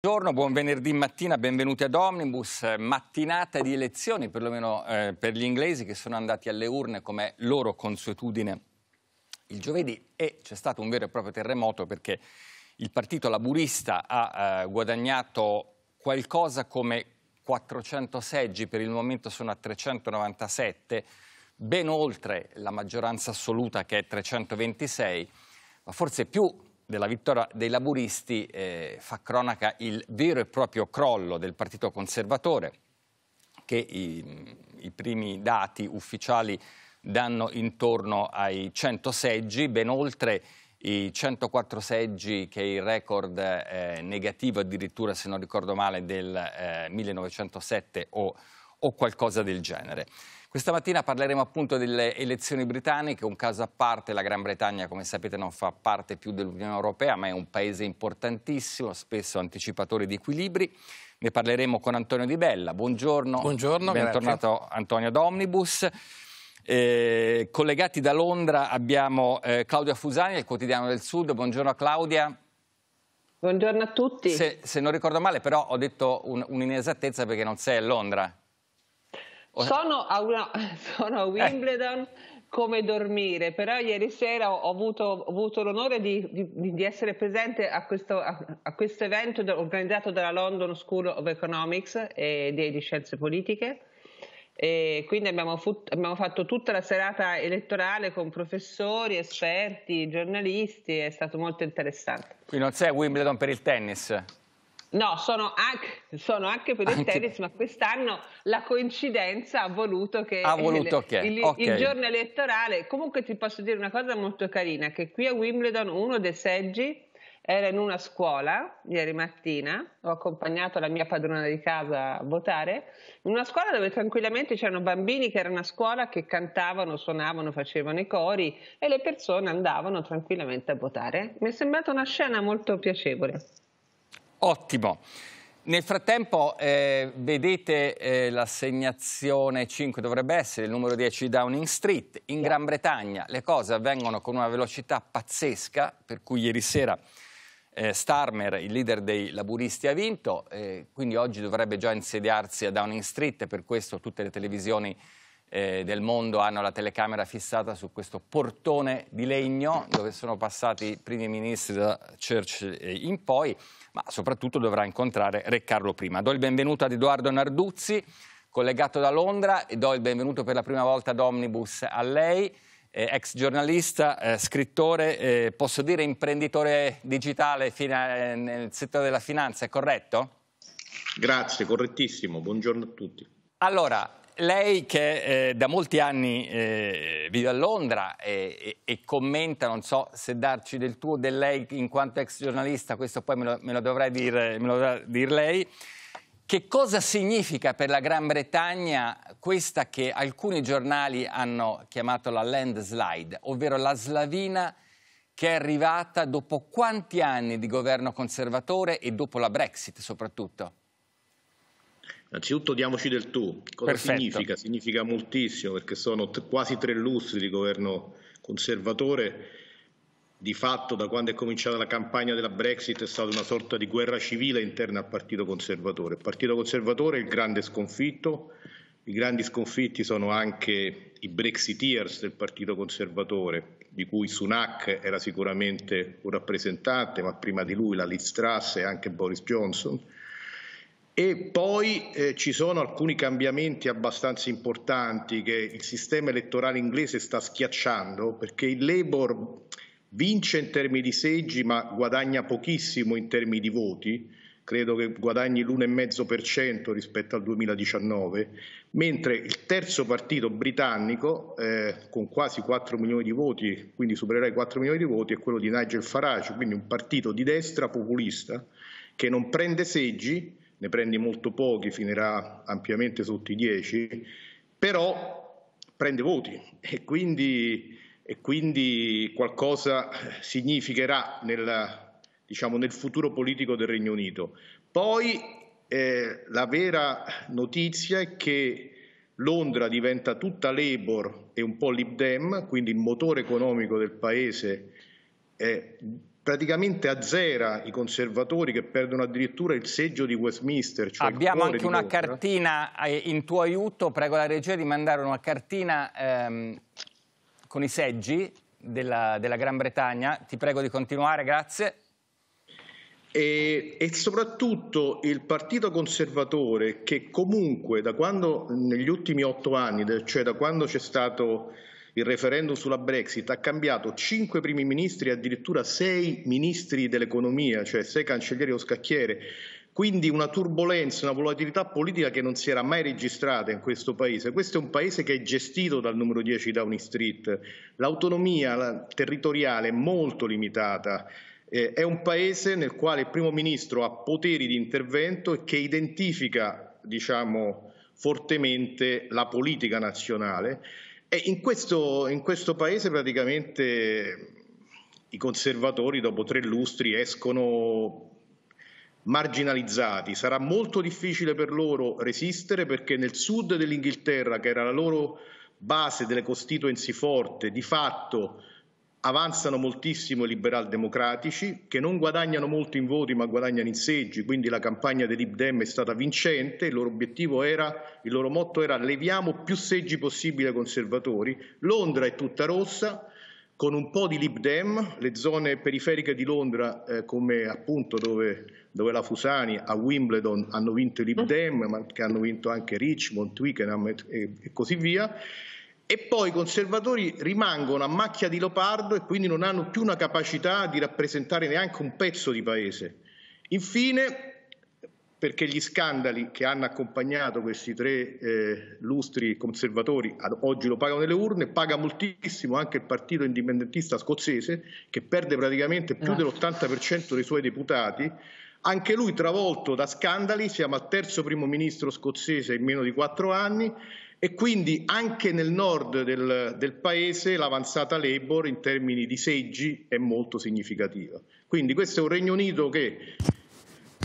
Buongiorno, buon venerdì mattina, benvenuti ad Omnibus, mattinata di elezioni perlomeno eh, per gli inglesi che sono andati alle urne come loro consuetudine il giovedì e c'è stato un vero e proprio terremoto perché il partito laburista ha eh, guadagnato qualcosa come 400 seggi, per il momento sono a 397, ben oltre la maggioranza assoluta che è 326, ma forse più della vittoria dei laburisti eh, fa cronaca il vero e proprio crollo del Partito Conservatore che i, i primi dati ufficiali danno intorno ai 100 seggi, ben oltre i 104 seggi che è il record eh, negativo addirittura se non ricordo male del eh, 1907 o, o, qualcosa del genere. Questa mattina parleremo appunto delle elezioni britanniche, un caso a parte, la Gran Bretagna come sapete non fa parte più dell'Unione Europea ma è un paese importantissimo, spesso anticipatore di equilibri. Ne parleremo con Antonio Di Bella, buongiorno, buongiorno bentornato grazie. Antonio da Omnibus. Eh, collegati da Londra abbiamo eh, Claudia Fusani, del Quotidiano del Sud, buongiorno Claudia. Buongiorno a tutti. Se, se non ricordo male però ho detto un'inesattezza un perché non sei a Londra. Sono a, una, sono a eh. Wimbledon eh. come dormire, però ieri sera ho avuto, ho avuto l'onore di, di, di, essere presente a questo, a, a questo, evento organizzato dalla London School of Economics e di, di Scienze Politiche. E quindi abbiamo, fut, abbiamo, fatto tutta la serata elettorale con professori, esperti, giornalisti, è stato molto interessante. Qui non sei a Wimbledon per il tennis? No, sono anche, sono anche per anche... il tennis, ma quest'anno la coincidenza ha voluto che, ha voluto che. Il, okay. il, giorno elettorale. Comunque ti posso dire una cosa molto carina, che qui a Wimbledon uno dei seggi era in una scuola ieri mattina, ho accompagnato la mia padrona di casa a votare, in una scuola dove tranquillamente c'erano bambini che erano a scuola che cantavano, suonavano, facevano i cori e le persone andavano tranquillamente a votare. Mi è sembrata una scena molto piacevole. Ottimo. Nel frattempo eh, vedete eh, l'assegnazione 5 dovrebbe essere il numero 10 di Downing Street. In Gran Bretagna le cose avvengono con una velocità pazzesca, per cui ieri sera eh, Starmer, il leader dei laburisti, ha vinto, eh, quindi oggi dovrebbe già insediarsi a Downing Street, per questo tutte le televisioni eh, del mondo hanno la telecamera fissata su questo portone di legno dove sono passati i primi ministri da Churchill in poi, ma soprattutto dovrà incontrare Re Carlo I. Do il benvenuto ad Edoardo Narduzzi, collegato da Londra, e do il benvenuto per la prima volta ad Omnibus a lei. Eh, ex giornalista, eh, scrittore, eh, posso dire imprenditore digitale a, eh, nel settore della finanza, è corretto? Grazie, correttissimo. Buongiorno a tutti. Allora, lei che eh, da molti anni eh, vive a Londra e, e, e, commenta, non so se darci del tuo, o del lei in quanto ex giornalista, questo poi me lo, me lo dovrà dire lei, che cosa significa per la Gran Bretagna questa che alcuni giornali hanno chiamato la landslide, ovvero la slavina che è arrivata dopo quanti anni di governo conservatore e dopo la Brexit soprattutto? Innanzitutto diamoci del tu. Cosa Perfetto. significa? Significa moltissimo perché sono quasi tre lustri di governo conservatore. Di fatto da quando è cominciata la campagna della Brexit è stata una sorta di guerra civile interna al Partito Conservatore. Il Partito Conservatore è il grande sconfitto, i grandi sconfitti sono anche i Brexiteers del Partito Conservatore, di cui Sunak era sicuramente un rappresentante, ma prima di lui la Liz Truss e anche Boris Johnson. E poi eh, ci sono alcuni cambiamenti abbastanza importanti che il sistema elettorale inglese sta schiacciando perché il Labour vince in termini di seggi ma guadagna pochissimo in termini di voti, credo che guadagni l'1,5% rispetto al 2019, mentre il terzo partito britannico eh, con quasi 4 milioni di voti, quindi supererà i 4 milioni di voti, è quello di Nigel Farage, quindi un partito di destra populista che non prende seggi ne prendi molto pochi, finirà ampiamente sotto i 10, però prende voti e quindi, e quindi qualcosa significherà nel, diciamo, nel, futuro politico del Regno Unito. Poi eh, la vera notizia è che Londra diventa tutta Labour e un po' Lib Dem, quindi il motore economico del paese eh, praticamente azzera i conservatori che perdono addirittura il seggio di Westminster. Cioè Abbiamo anche una Londra. cartina eh, in tuo aiuto, prego la regia di mandare una cartina ehm, con i seggi della, della Gran Bretagna. Ti prego di continuare, grazie. E, e, soprattutto il partito conservatore che comunque da quando negli ultimi otto anni, cioè da quando c'è stato il referendum sulla Brexit ha cambiato cinque primi ministri e addirittura sei ministri dell'economia, cioè sei cancellieri o scacchiere. Quindi una turbolenza, una volatilità politica che non si era mai registrata in questo paese. Questo è un paese che è gestito dal numero 10 Downing Street. L'autonomia territoriale è molto limitata. Eh, è un paese nel quale il primo ministro ha poteri di intervento e che identifica, diciamo, fortemente la politica nazionale e in questo, in questo paese praticamente i conservatori dopo tre lustri escono marginalizzati. Sarà molto difficile per loro resistere perché nel sud dell'Inghilterra, che era la loro base delle costituency forte, di fatto avanzano moltissimo i liberal democratici che non guadagnano molto in voti ma guadagnano in seggi, quindi la campagna dell'Ibdem è stata vincente, il loro obiettivo era, il loro motto era leviamo più seggi possibile ai conservatori, Londra è tutta rossa, con un po' di Lib Dem, le zone periferiche di Londra, eh, come appunto dove, dove, la Fusani a Wimbledon hanno vinto i Lib mm. Dem, ma che hanno vinto anche Richmond, Twickenham e, e così via, e poi i conservatori rimangono a macchia di leopardo e quindi non hanno più una capacità di rappresentare neanche un pezzo di paese. Infine, perché gli scandali che hanno accompagnato questi tre eh, lustri conservatori, oggi lo pagano nelle urne, paga moltissimo anche il partito indipendentista scozzese che perde praticamente più dell'80% dei suoi deputati, anche lui travolto da scandali, siamo al terzo primo ministro scozzese in meno di quattro anni e quindi anche nel nord del, del paese l'avanzata Labour in termini di seggi è molto significativa. Quindi questo è un Regno Unito che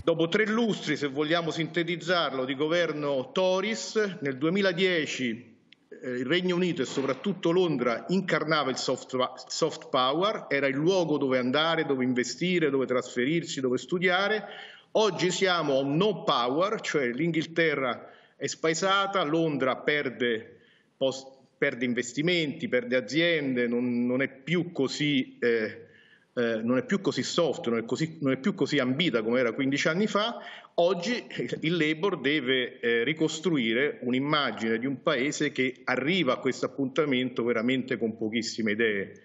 dopo tre lustri, se vogliamo sintetizzarlo, di governo Tories, nel 2010 eh, il Regno Unito e soprattutto Londra incarnava il soft, soft, power, era il luogo dove andare, dove investire, dove trasferirsi, dove studiare. Oggi siamo a un no power, cioè l'Inghilterra è spaesata, Londra perde, post, perde investimenti, perde aziende, non, non, è così, eh, eh, non, è più così, soft, non è, così, non è più così ambita come era 15 anni fa, oggi il Labour deve eh, ricostruire un'immagine di un paese che arriva a questo appuntamento veramente con pochissime idee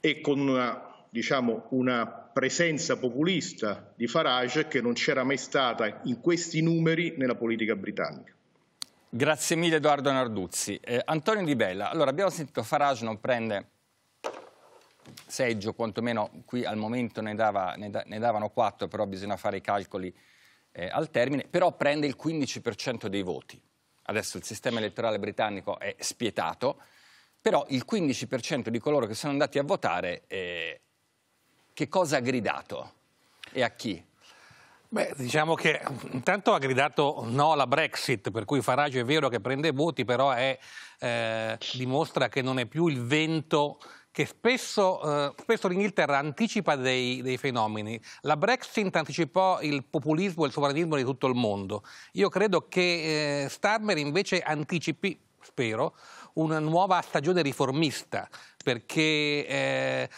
e con una diciamo, una presenza populista di Farage che non c'era mai stata in questi numeri nella politica britannica. Grazie mille Edoardo Narduzzi. Eh, Antonio Di Bella, allora abbiamo sentito Farage non prende seggio, quantomeno qui al momento ne, dava, ne, da, ne davano 4, però bisogna fare i calcoli eh, al termine, però prende il 15% dei voti. Adesso il sistema elettorale britannico è spietato, però il 15% di coloro che sono andati a votare eh, che cosa ha gridato e a chi? Beh, diciamo che intanto ha gridato no alla Brexit, per cui Farage è vero che prende voti, però è, eh, dimostra che non è più il vento che spesso, eh, spesso l'Inghilterra anticipa dei, dei, fenomeni. La Brexit anticipò il populismo e il sovranismo di tutto il mondo. Io credo che eh, Starmer invece anticipi, spero, una nuova stagione riformista, perché eh,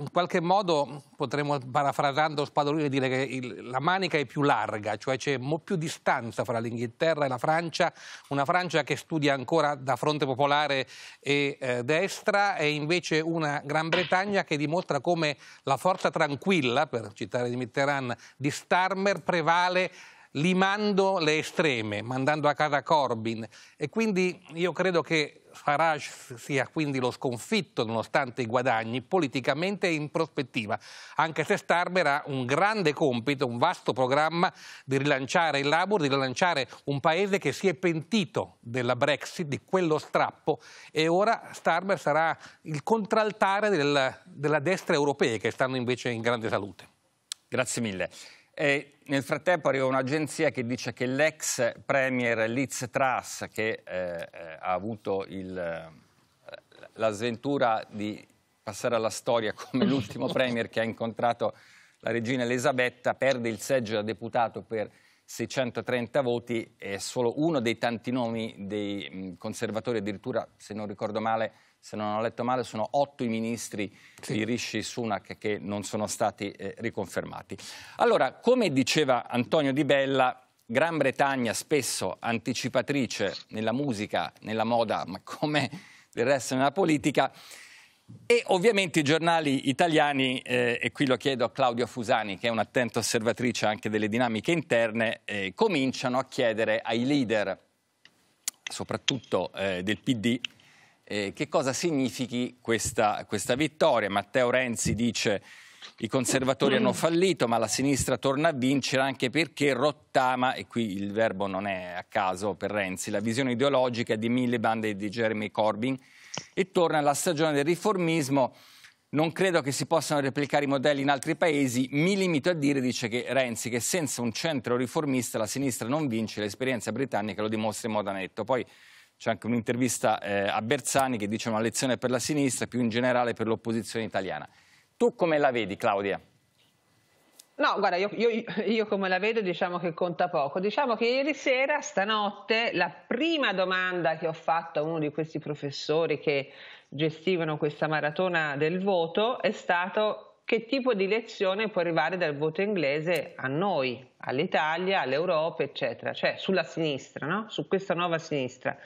in qualche modo potremmo, parafrasando Spadolini, dire che il, la manica è più larga, cioè c'è più distanza fra l'Inghilterra e la Francia, una Francia che studia ancora da fronte popolare e eh, destra e invece una Gran Bretagna che dimostra come la forza tranquilla, per citare di Mitterrand, di Starmer prevale limando le estreme, mandando a casa Corbyn. E quindi io credo che Farage sia quindi lo sconfitto nonostante i guadagni politicamente e in prospettiva, anche se Starmer ha un grande compito, un vasto programma di rilanciare il Labour, di rilanciare un paese che si è pentito della Brexit, di quello strappo e ora Starmer sarà il contraltare del, della destra europea che stanno invece in grande salute. Grazie mille. E nel frattempo arriva un'agenzia che dice che l'ex premier Liz Truss, che eh, eh ha avuto il, eh, la sventura di passare alla storia come l'ultimo premier che ha incontrato la regina Elisabetta, perde il seggio da deputato per 630 voti, è solo uno dei tanti nomi dei conservatori, addirittura se non ricordo male se non ho letto male, sono otto i ministri sì. di Rishi Sunak che non sono stati eh, riconfermati. Allora, come diceva Antonio Di Bella, Gran Bretagna spesso anticipatrice nella musica, nella moda, ma come del resto nella politica, e ovviamente i giornali italiani, eh, e qui lo chiedo a Claudio Fusani, che è un'attenta osservatrice anche delle dinamiche interne, eh, cominciano a chiedere ai leader, soprattutto eh, del PD, eh, che cosa significhi questa, questa vittoria? Matteo Renzi dice i conservatori hanno fallito, ma la sinistra torna a vincere anche perché rottama, e qui il verbo non è a caso per Renzi, la visione ideologica di Miliband e di Jeremy Corbyn e torna alla stagione del riformismo. Non credo che si possano replicare i modelli in altri paesi. Mi limito a dire, dice che Renzi, che senza un centro riformista la sinistra non vince, l'esperienza britannica lo dimostra in modo netto. Poi c'è anche un'intervista eh, a Bersani che dice una lezione per la sinistra, più in generale per l'opposizione italiana. Tu come la vedi, Claudia? No, guarda, io, io, io, come la vedo diciamo che conta poco. Diciamo che ieri sera, stanotte, la prima domanda che ho fatto a uno di questi professori che gestivano questa maratona del voto è stato che tipo di lezione può arrivare dal voto inglese a noi, all'Italia, all'Europa, eccetera, cioè sulla sinistra, no? su questa nuova sinistra.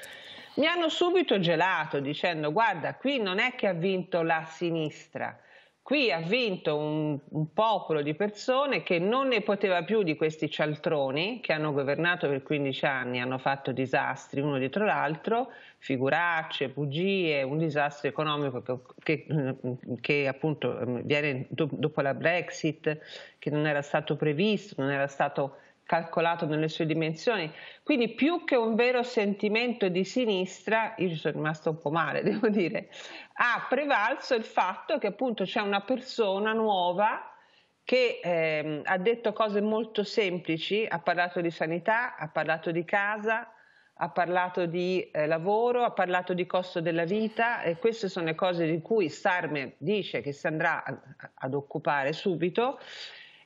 Mi hanno subito gelato dicendo guarda, qui non è che ha vinto la sinistra, Qui ha vinto un, un, popolo di persone che non ne poteva più di questi cialtroni che hanno governato per 15 anni, hanno fatto disastri uno dietro l'altro, figuracce, bugie, un disastro economico che, che, mm, che appunto mm, viene dopo la Brexit, che non era stato previsto, non era stato calcolato nelle sue dimensioni. Quindi più che un vero sentimento di sinistra, io ci sono rimasto un po' male, devo dire, ha prevalso il fatto che appunto c'è una persona nuova che ehm, ha detto cose molto semplici, ha parlato di sanità, ha parlato di casa, ha parlato di eh, lavoro, ha parlato di costo della vita e queste sono le cose di cui Starmer dice che si andrà a, ad occupare subito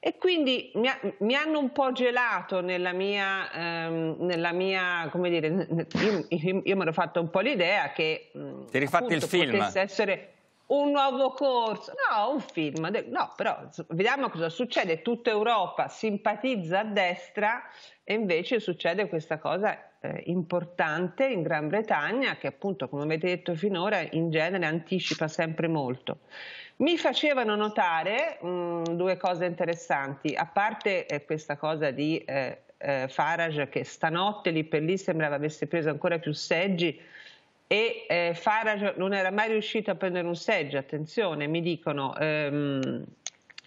e quindi mi, ha, mi hanno un po' gelato nella mia, ehm, nella mia come dire, io, io, io mi ero fatta un po' l'idea che mh, mm, Ti appunto, il film. potesse essere un nuovo corso, no, un film, no, però vediamo cosa succede, tutta Europa simpatizza a destra e invece succede questa cosa eh, importante in Gran Bretagna che appunto come avete detto finora in genere anticipa sempre molto. Mi facevano notare mh, mm, due cose interessanti, a parte eh, questa cosa di eh, eh, Farage che stanotte lì per lì sembrava avesse preso ancora più seggi e eh, Farage non era mai riuscito a prendere un seggio, attenzione, mi dicono... Ehm,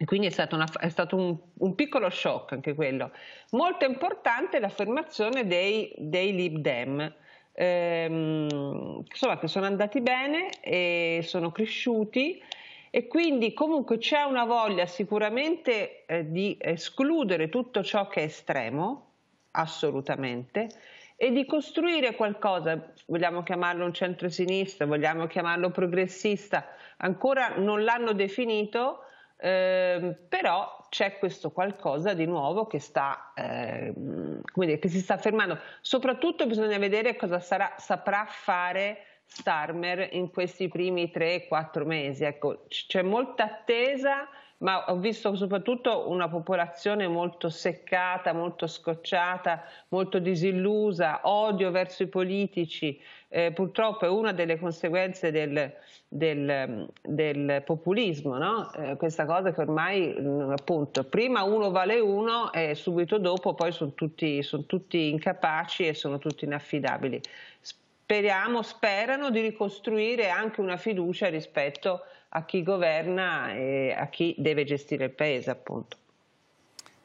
quindi è stato, una, è stato un, un, piccolo shock anche quello. Molto importante l'affermazione dei, dei Lib Dem, ehm, insomma, che sono andati bene e sono cresciuti e quindi comunque c'è una voglia sicuramente eh, di escludere tutto ciò che è estremo, assolutamente, e di costruire qualcosa, vogliamo chiamarlo un centro-sinistra, vogliamo chiamarlo progressista, ancora non l'hanno definito, eh, però c'è questo qualcosa di nuovo che, sta, eh, dire, che si sta fermando. Soprattutto bisogna vedere cosa sarà, saprà fare Starmer in questi primi 3-4 mesi. Ecco, c'è molta attesa, ma ho visto soprattutto una popolazione molto seccata, molto scocciata, molto disillusa, odio verso i politici. Eh, purtroppo è una delle conseguenze del, del, del populismo, no? eh, questa cosa che ormai mm, appunto prima uno vale uno e subito dopo poi sono tutti, sono tutti incapaci e sono tutti inaffidabili. Speriamo, sperano di ricostruire anche una fiducia rispetto a chi governa e a chi deve gestire il paese appunto.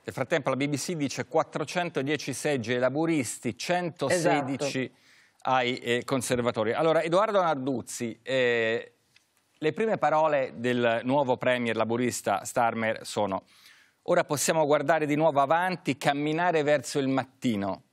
Nel frattempo la BBC dice 410 seggi ai laburisti, 116 esatto. ai eh, conservatori. Allora, Edoardo Narduzzi, eh, le prime parole del nuovo premier laburista Starmer sono Ora possiamo guardare di nuovo avanti, camminare verso il mattino.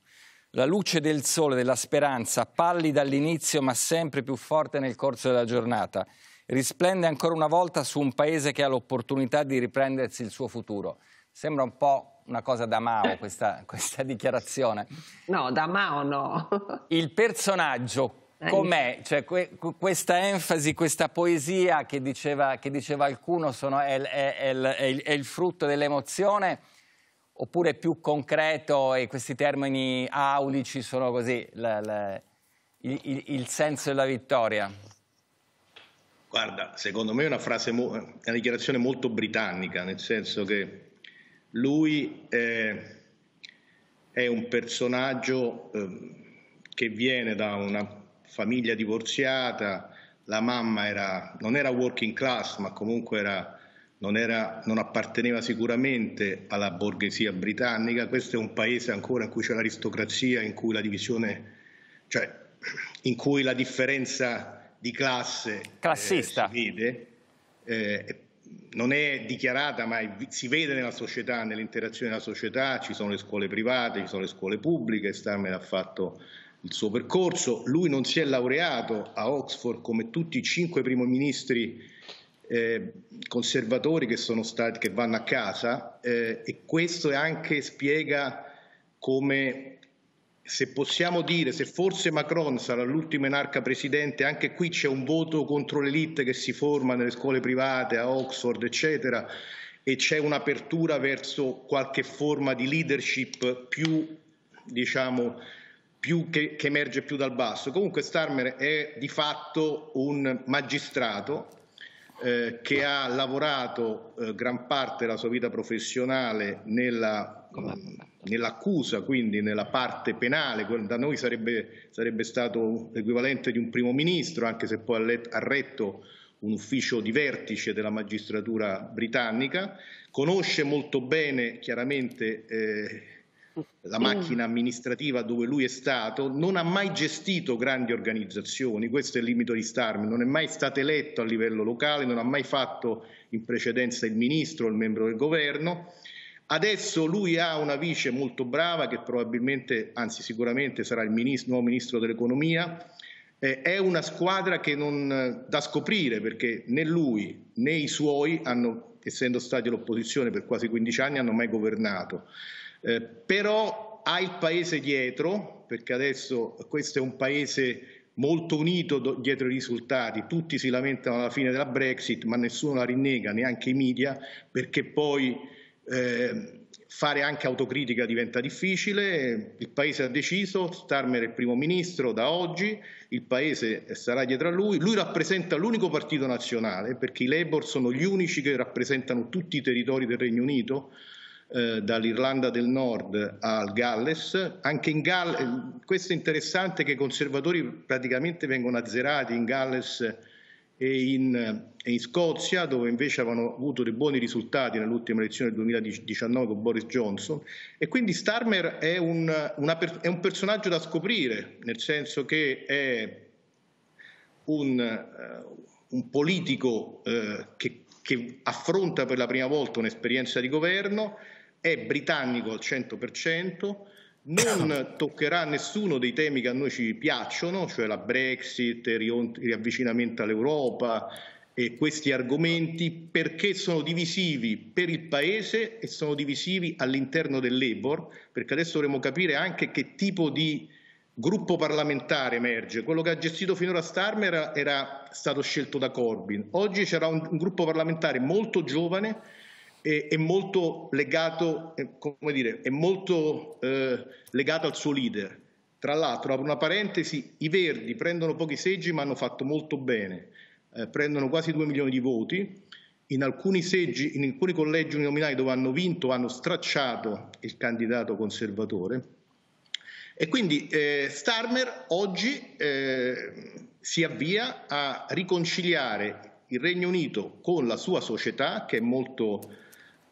La luce del sole, della speranza, pallida all'inizio ma sempre più forte nel corso della giornata, risplende ancora una volta su un paese che ha l'opportunità di riprendersi il suo futuro. Sembra un po' una cosa da Mao questa, questa dichiarazione. No, da Mao no. Il personaggio com'è? Cioè, que questa enfasi, questa poesia che diceva, che diceva alcuno sono, è, è, è, il, è, il, frutto dell'emozione oppure più concreto e questi termini aulici sono così la, la, il, il, il senso della vittoria? Guarda, secondo me è una frase, una dichiarazione molto britannica, nel senso che lui è, è un personaggio eh, che viene da una famiglia divorziata, la mamma era, non era working class, ma comunque era, non, era, non, apparteneva sicuramente alla borghesia britannica. Questo è un paese ancora in cui c'è l'aristocrazia, in cui la divisione, cioè in cui la differenza di classe Eh, si vede. Eh, non è dichiarata, ma è, si vede nella società, nell'interazione della società, ci sono le scuole private, ci sono le scuole pubbliche, Starmer ha fatto il suo percorso. Lui non si è laureato a Oxford come tutti i cinque primi ministri eh, conservatori che, stati, che, vanno a casa eh, e questo anche spiega come se possiamo dire, se forse Macron sarà l'ultimo enarca presidente, anche qui c'è un voto contro l'elite che si forma nelle scuole private, a Oxford, eccetera, e c'è un'apertura verso qualche forma di leadership più, diciamo, più che, che emerge più dal basso. Comunque Starmer è di fatto un magistrato eh, che ha lavorato eh, gran parte della sua vita professionale nella, mh, mm, nell'accusa, quindi nella parte penale, da noi sarebbe, sarebbe stato l'equivalente di un primo ministro, anche se poi ha, let, ha retto un ufficio di vertice della magistratura britannica, conosce molto bene chiaramente eh, la macchina amministrativa dove lui è stato, non ha mai gestito grandi organizzazioni, questo è il limite di Starmi, non è mai stato eletto a livello locale, non ha mai fatto in precedenza il ministro o il membro del governo. Adesso lui ha una vice molto brava che probabilmente, anzi sicuramente sarà il ministro, nuovo ministro dell'economia, eh, è una squadra che non, da scoprire perché né lui né i suoi hanno, essendo stati l'opposizione per quasi 15 anni, hanno mai governato. Eh, però ha il paese dietro, perché adesso questo è un paese molto unito dietro i risultati, tutti si lamentano alla fine della Brexit, ma nessuno la rinnega, neanche i media, perché poi eh, fare anche autocritica diventa difficile, il Paese ha deciso, Starmer è il primo ministro da oggi, il Paese sarà dietro a lui, lui rappresenta l'unico partito nazionale perché i Labour sono gli unici che rappresentano tutti i territori del Regno Unito, eh, dall'Irlanda del Nord al Galles. Anche in Galles, eh, questo è interessante che i conservatori praticamente vengono azzerati in Galles e in, e in Scozia, dove invece avevano avuto dei buoni risultati nell'ultima elezione del 2019 con Boris Johnson. E quindi Starmer è un, una, è un personaggio da scoprire, nel senso che è un, eh, un politico eh, che che affronta per la prima volta un'esperienza di governo è britannico al 100%, non toccherà nessuno dei temi che a noi ci piacciono, cioè la Brexit, il riavvicinamento all'Europa e questi argomenti perché sono divisivi per il Paese e sono divisivi all'interno del Labour, perché adesso dovremo capire anche che tipo di gruppo parlamentare emerge. Quello che ha gestito finora Starmer era, stato scelto da Corbyn. Oggi c'era un, un gruppo parlamentare molto giovane è, è molto legato, è, come dire, è molto eh, legato al suo leader. Tra l'altro, apro una parentesi, i Verdi prendono pochi seggi ma hanno fatto molto bene, eh, prendono quasi 2 milioni di voti, in alcuni seggi, in alcuni collegi uninominali dove hanno vinto hanno stracciato il candidato conservatore e quindi eh, Starmer oggi eh, si avvia a riconciliare il Regno Unito con la sua società che è molto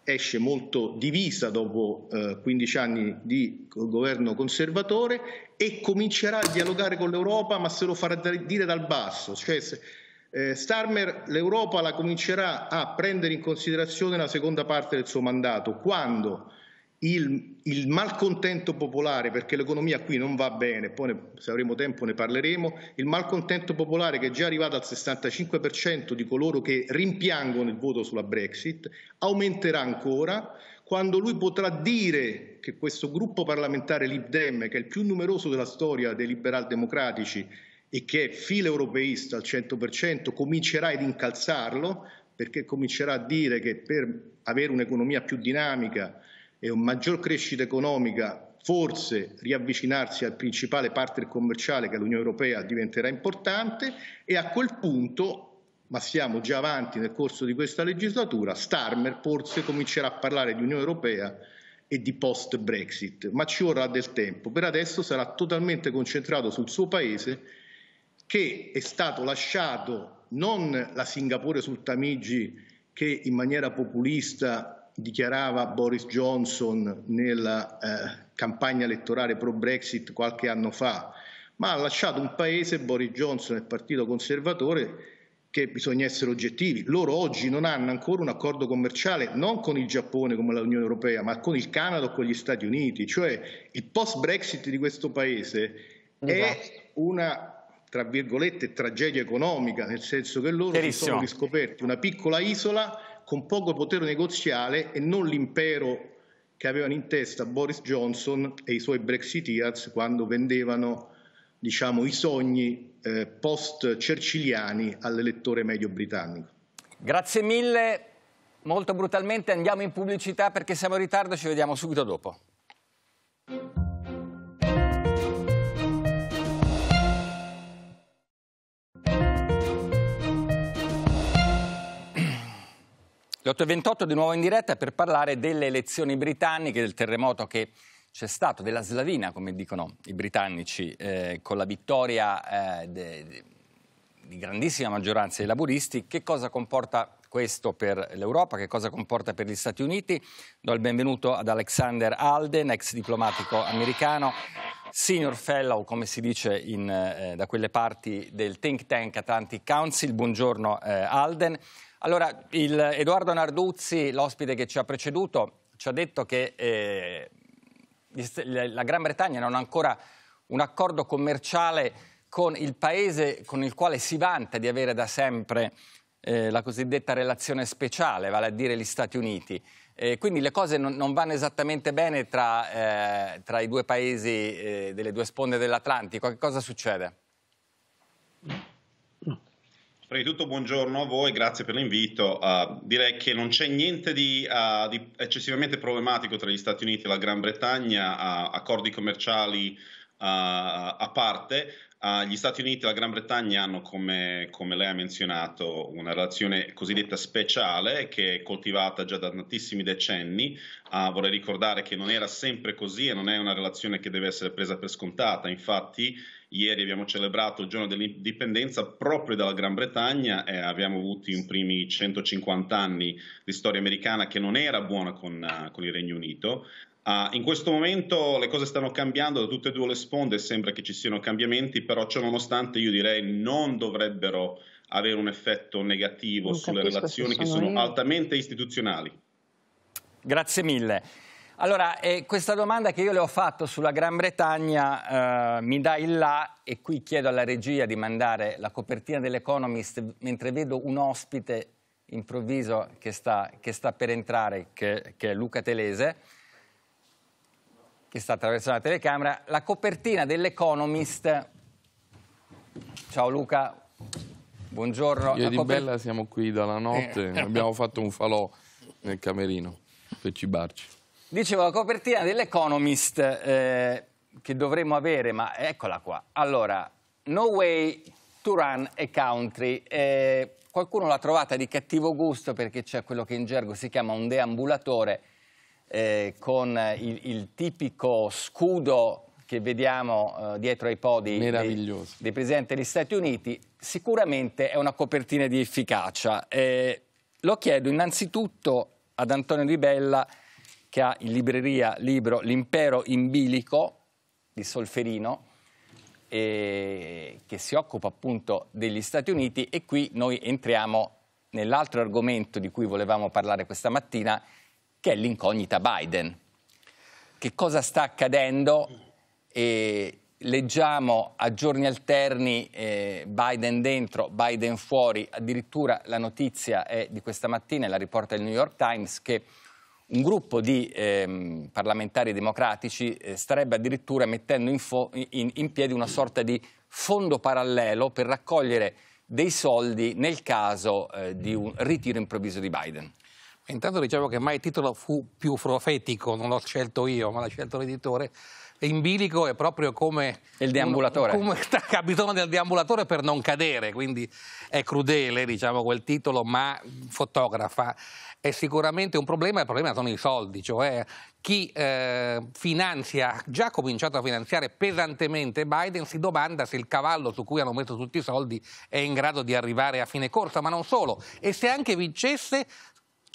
esce molto divisa dopo eh, 15 anni di governo conservatore e comincerà a dialogare con l'Europa, ma se lo farà dire dal basso. Cioè, se, eh, Starmer l'Europa la comincerà a prendere in considerazione nella seconda parte del suo mandato, quando il, il, malcontento popolare, perché l'economia qui non va bene, poi ne, se avremo tempo ne parleremo, il malcontento popolare che è già arrivato al 65% di coloro che rimpiangono il voto sulla Brexit, aumenterà ancora quando lui potrà dire che questo gruppo parlamentare Lib Dem, che è il più numeroso della storia dei liberal democratici e che è filo europeista al 100%, comincerà ad incalzarlo, perché comincerà a dire che per avere un'economia più dinamica, e una maggior crescita economica forse riavvicinarsi al principale partner commerciale che è l'Unione Europea diventerà importante e a quel punto, ma siamo già avanti nel corso di questa legislatura, Starmer forse comincerà a parlare di Unione Europea e di post Brexit, ma ci vorrà del tempo. Per adesso sarà totalmente concentrato sul suo paese che è stato lasciato non la Singapore sul Tamigi che in maniera populista dichiarava Boris Johnson nella eh, campagna elettorale pro-Brexit qualche anno fa, ma ha lasciato un paese, Boris Johnson e il Partito Conservatore, che bisogna essere oggettivi. Loro oggi non hanno ancora un accordo commerciale non con il Giappone come l'Unione Europea, ma con il Canada o con gli Stati Uniti. Cioè il post-Brexit di questo paese esatto. è una tra virgolette tragedia economica, nel senso che loro si sono riscoperti una piccola isola con poco potere negoziale e non l'impero che avevano in testa Boris Johnson e i suoi Brexiteers quando vendevano diciamo, i sogni eh, post-cerciliani all'elettore medio britannico. Grazie mille, molto brutalmente andiamo in pubblicità perché siamo in ritardo, ci vediamo subito dopo. Le 8.28 di nuovo in diretta per parlare delle elezioni britanniche, del terremoto che c'è stato, della slavina, come dicono i britannici, eh, con la vittoria eh, de, de, di grandissima maggioranza dei laburisti. Che cosa comporta questo per l'Europa, che cosa comporta per gli Stati Uniti? Do il benvenuto ad Alexander Alden, ex diplomatico americano, senior fellow, come si dice in, eh, da quelle parti, del think tank Atlantic Council. Buongiorno eh, Alden. Allora, Edoardo Narduzzi, l'ospite che ci ha preceduto, ci ha detto che eh, la Gran Bretagna non ha ancora un accordo commerciale con il paese con il quale si vanta di avere da sempre eh, la cosiddetta relazione speciale, vale a dire gli Stati Uniti. Eh, quindi le cose non, non, vanno esattamente bene tra, eh, tra i due paesi eh, delle due sponde dell'Atlantico. Che cosa succede? Prima di tutto buongiorno a voi, grazie per l'invito. Uh, direi che non c'è niente di, uh, di, eccessivamente problematico tra gli Stati Uniti e la Gran Bretagna, uh, accordi commerciali a parte. gli Stati Uniti e la Gran Bretagna hanno, come, come, lei ha menzionato, una relazione cosiddetta speciale che è coltivata già da tantissimi decenni. vorrei ricordare che non era sempre così e non è una relazione che deve essere presa per scontata. Infatti Ieri abbiamo celebrato il giorno dell'indipendenza proprio dalla Gran Bretagna e abbiamo avuto i primi 150 anni di storia americana che non era buona con, eh, con il Regno Unito. Uh, in questo momento le cose stanno cambiando da tutte e due le sponde, sembra che ci siano cambiamenti, però ciò nonostante io direi non dovrebbero avere un effetto negativo non sulle relazioni sono che sono io. altamente istituzionali. Grazie mille. Allora, eh, questa domanda che io le ho fatto sulla Gran Bretagna eh, mi dà il là e qui chiedo alla regia di mandare la copertina dell'Economist mentre vedo un ospite improvviso che sta, che sta per entrare, che, che, è Luca Telese, che sta attraversando la telecamera. La copertina dell'Economist. Ciao Luca, buongiorno. Io e coper... Bella siamo qui dalla notte, eh. abbiamo fatto un falò nel camerino per cibarci. Dicevo, la copertina dell'Economist eh, che dovremmo avere, ma eccola qua. Allora, No Way to Run a Country. Eh, qualcuno l'ha trovata di cattivo gusto perché c'è quello che in gergo si chiama un deambulatore eh, con il, il, tipico scudo che vediamo eh, dietro ai podi dei, dei Presidenti degli Stati Uniti. Sicuramente è una copertina di efficacia. Eh, lo chiedo innanzitutto ad Antonio Di Bella che ha in libreria libro L'impero in bilico di Solferino, eh, che si occupa appunto degli Stati Uniti e qui noi entriamo nell'altro argomento di cui volevamo parlare questa mattina, che è l'incognita Biden. Che cosa sta accadendo? Eh, leggiamo a giorni alterni eh, Biden dentro, Biden fuori, addirittura la notizia è di questa mattina, la riporta il New York Times, che un gruppo di ehm, parlamentari democratici eh, starebbe addirittura mettendo in, in, in, piedi una sorta di fondo parallelo per raccogliere dei soldi nel caso eh, di un ritiro improvviso di Biden. Intanto dicevo che mai il titolo fu più profetico, non l'ho scelto io, ma l'ha scelto l'editore. In bilico è proprio come il deambulatore. Come sta capitone del deambulatore per non cadere, quindi è crudele, diciamo, quel titolo, ma fotografa è sicuramente un problema, il problema sono i soldi, cioè chi eh, finanzia, già cominciato a finanziare pesantemente Biden, si domanda se il cavallo su cui hanno messo tutti i soldi è in grado di arrivare a fine corsa, ma non solo, e se anche vincesse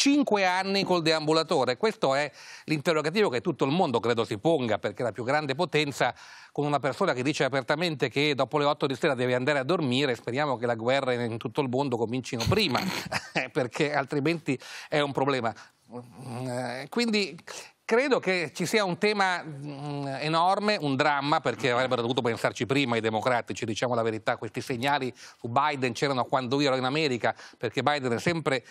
Cinque anni col deambulatore, questo è l'interrogativo che tutto il mondo credo si ponga, perché la più grande potenza con una persona che dice apertamente che dopo le otto di sera deve andare a dormire, speriamo che la guerra in tutto il mondo comincino prima, eh, perché altrimenti è un problema. Mm, eh, quindi Credo che ci sia un tema mm, enorme, un dramma, perché avrebbero dovuto pensarci prima i democratici, diciamo la verità, questi segnali su Biden c'erano quando io ero in America, perché Biden sempre,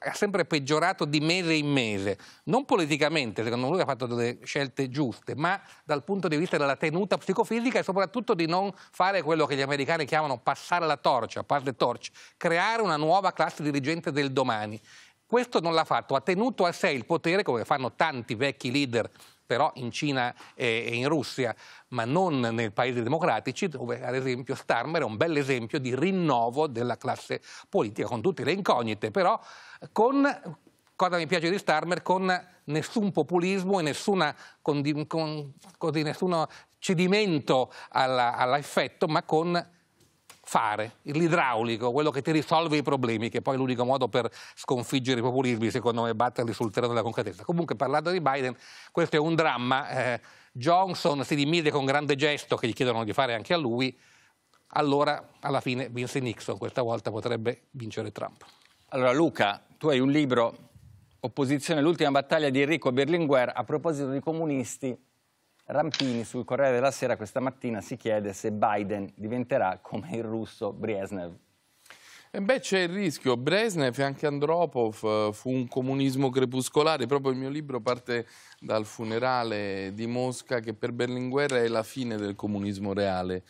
ha sempre peggiorato di mese in mese, non politicamente, secondo lui ha fatto delle scelte giuste, ma dal punto di vista della tenuta psicofisica e soprattutto di non fare quello che gli americani chiamano passare la torcia, pass the torch, creare una nuova classe dirigente del domani. Questo non l'ha fatto, ha tenuto a sé il potere come fanno tanti vecchi leader però in Cina e in Russia, ma non nei paesi democratici, dove ad esempio Starmer è un bel esempio di rinnovo della classe politica, con tutte le incognite, però con, cosa mi piace di Starmer, con nessun populismo e nessuna, con, con, così, nessuno cedimento all'effetto, ma con fare, l'idraulico, quello che ti risolve i problemi, che poi è l'unico modo per sconfiggere i populismi, secondo me, batterli sul terreno della concretezza. Comunque, parlando di Biden, questo è un dramma. Eh, Johnson si dimide con grande gesto che gli chiedono di fare anche a lui, allora alla fine vince Nixon, questa volta potrebbe vincere Trump. Allora Luca, tu hai un libro, Opposizione, l'ultima battaglia di Enrico Berlinguer, a proposito di comunisti Rampini sul Corriere della Sera questa mattina si chiede se Biden diventerà come il russo Brezhnev. E beh, c'è il rischio. Brezhnev e anche Andropov eh, fu un comunismo crepuscolare. Proprio il mio libro parte dal funerale di Mosca, che per Berlinguer è la fine del comunismo reale.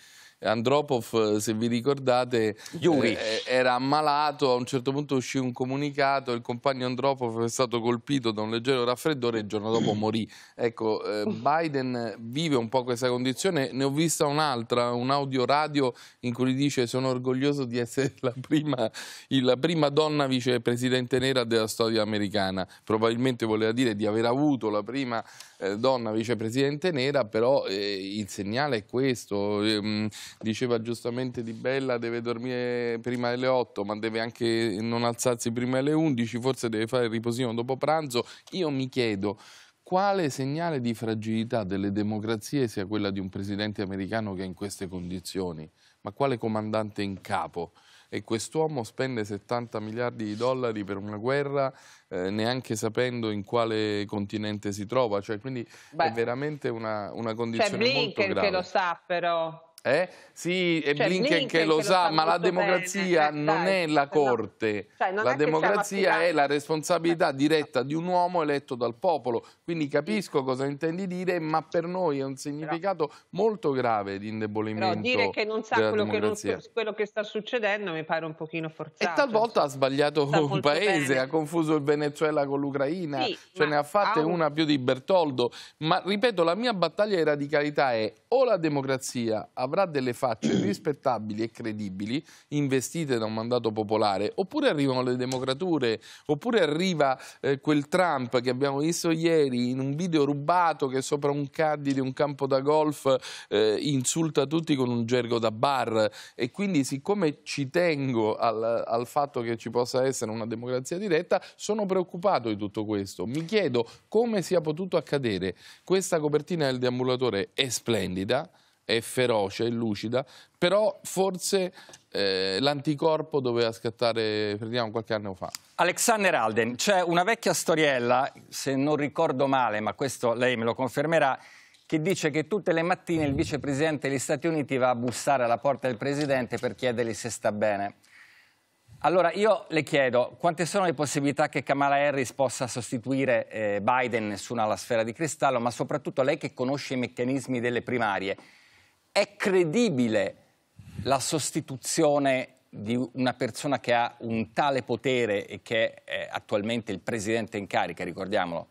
Andropov, se vi ricordate, eh, eh, era ammalato, a un certo punto uscì un comunicato, il compagno Andropov è stato colpito da un leggero raffreddore e il giorno dopo mm. morì. Ecco, eh, Biden vive un po' questa condizione, ne ho vista un'altra, un audio radio in cui dice sono orgoglioso di essere la prima, la prima donna vicepresidente nera della storia americana, probabilmente voleva dire di aver avuto la prima eh, donna vicepresidente nera, però eh, il segnale è questo. Ehm, diceva giustamente Di Bella deve dormire prima delle 8, ma deve anche non alzarsi prima delle 11, forse deve fare il riposino dopo pranzo. Io mi chiedo quale segnale di fragilità delle democrazie sia quella di un presidente americano che è in queste condizioni, ma quale comandante in capo? e quest'uomo spende 70 miliardi di dollari per una guerra eh, neanche sapendo in quale continente si trova, cioè, quindi Beh, è veramente una, una cioè, condizione C'è Blinken che lo sa però. Eh? Sì, è cioè, Blinken, Blinken, che lo, che sa, ma la democrazia bene. Eh, non è la corte, no. cioè, la è democrazia è la responsabilità eh. diretta di un uomo eletto dal popolo. Quindi capisco cosa intendi dire, ma per noi è un significato però, molto grave di indebolimento. Però dire che non sa quello che, non, quello che, sta succedendo mi pare un pochino forzato. E talvolta ha sbagliato sta un paese, bene. ha confuso il Venezuela con l'Ucraina, sì, ce ne ha fatte un... una più di Bertoldo. Ma ripeto, la mia battaglia di radicalità è o la democrazia avrà avrà delle facce rispettabili e credibili, investite da un mandato popolare, oppure arrivano le democrature, oppure arriva eh, quel Trump che abbiamo visto ieri in un video rubato che sopra un caddy di un campo da golf eh, insulta tutti con un gergo da bar e quindi siccome ci tengo al, al fatto che ci possa essere una democrazia diretta, sono preoccupato di tutto questo. Mi chiedo come sia potuto accadere. Questa copertina del deambulatore è splendida, è feroce, è lucida, però forse eh, l'anticorpo doveva scattare prendiamo qualche anno fa. Alexander Alden, c'è una vecchia storiella, se non ricordo male, ma questo lei me lo confermerà, che dice che tutte le mattine il vicepresidente degli Stati Uniti va a bussare alla porta del presidente per chiedergli se sta bene. Allora io le chiedo quante sono le possibilità che Kamala Harris possa sostituire eh, Biden, nessuna alla sfera di cristallo, ma soprattutto lei che conosce i meccanismi delle primarie è credibile la sostituzione di una persona che ha un tale potere e che è attualmente il presidente in carica, ricordiamolo?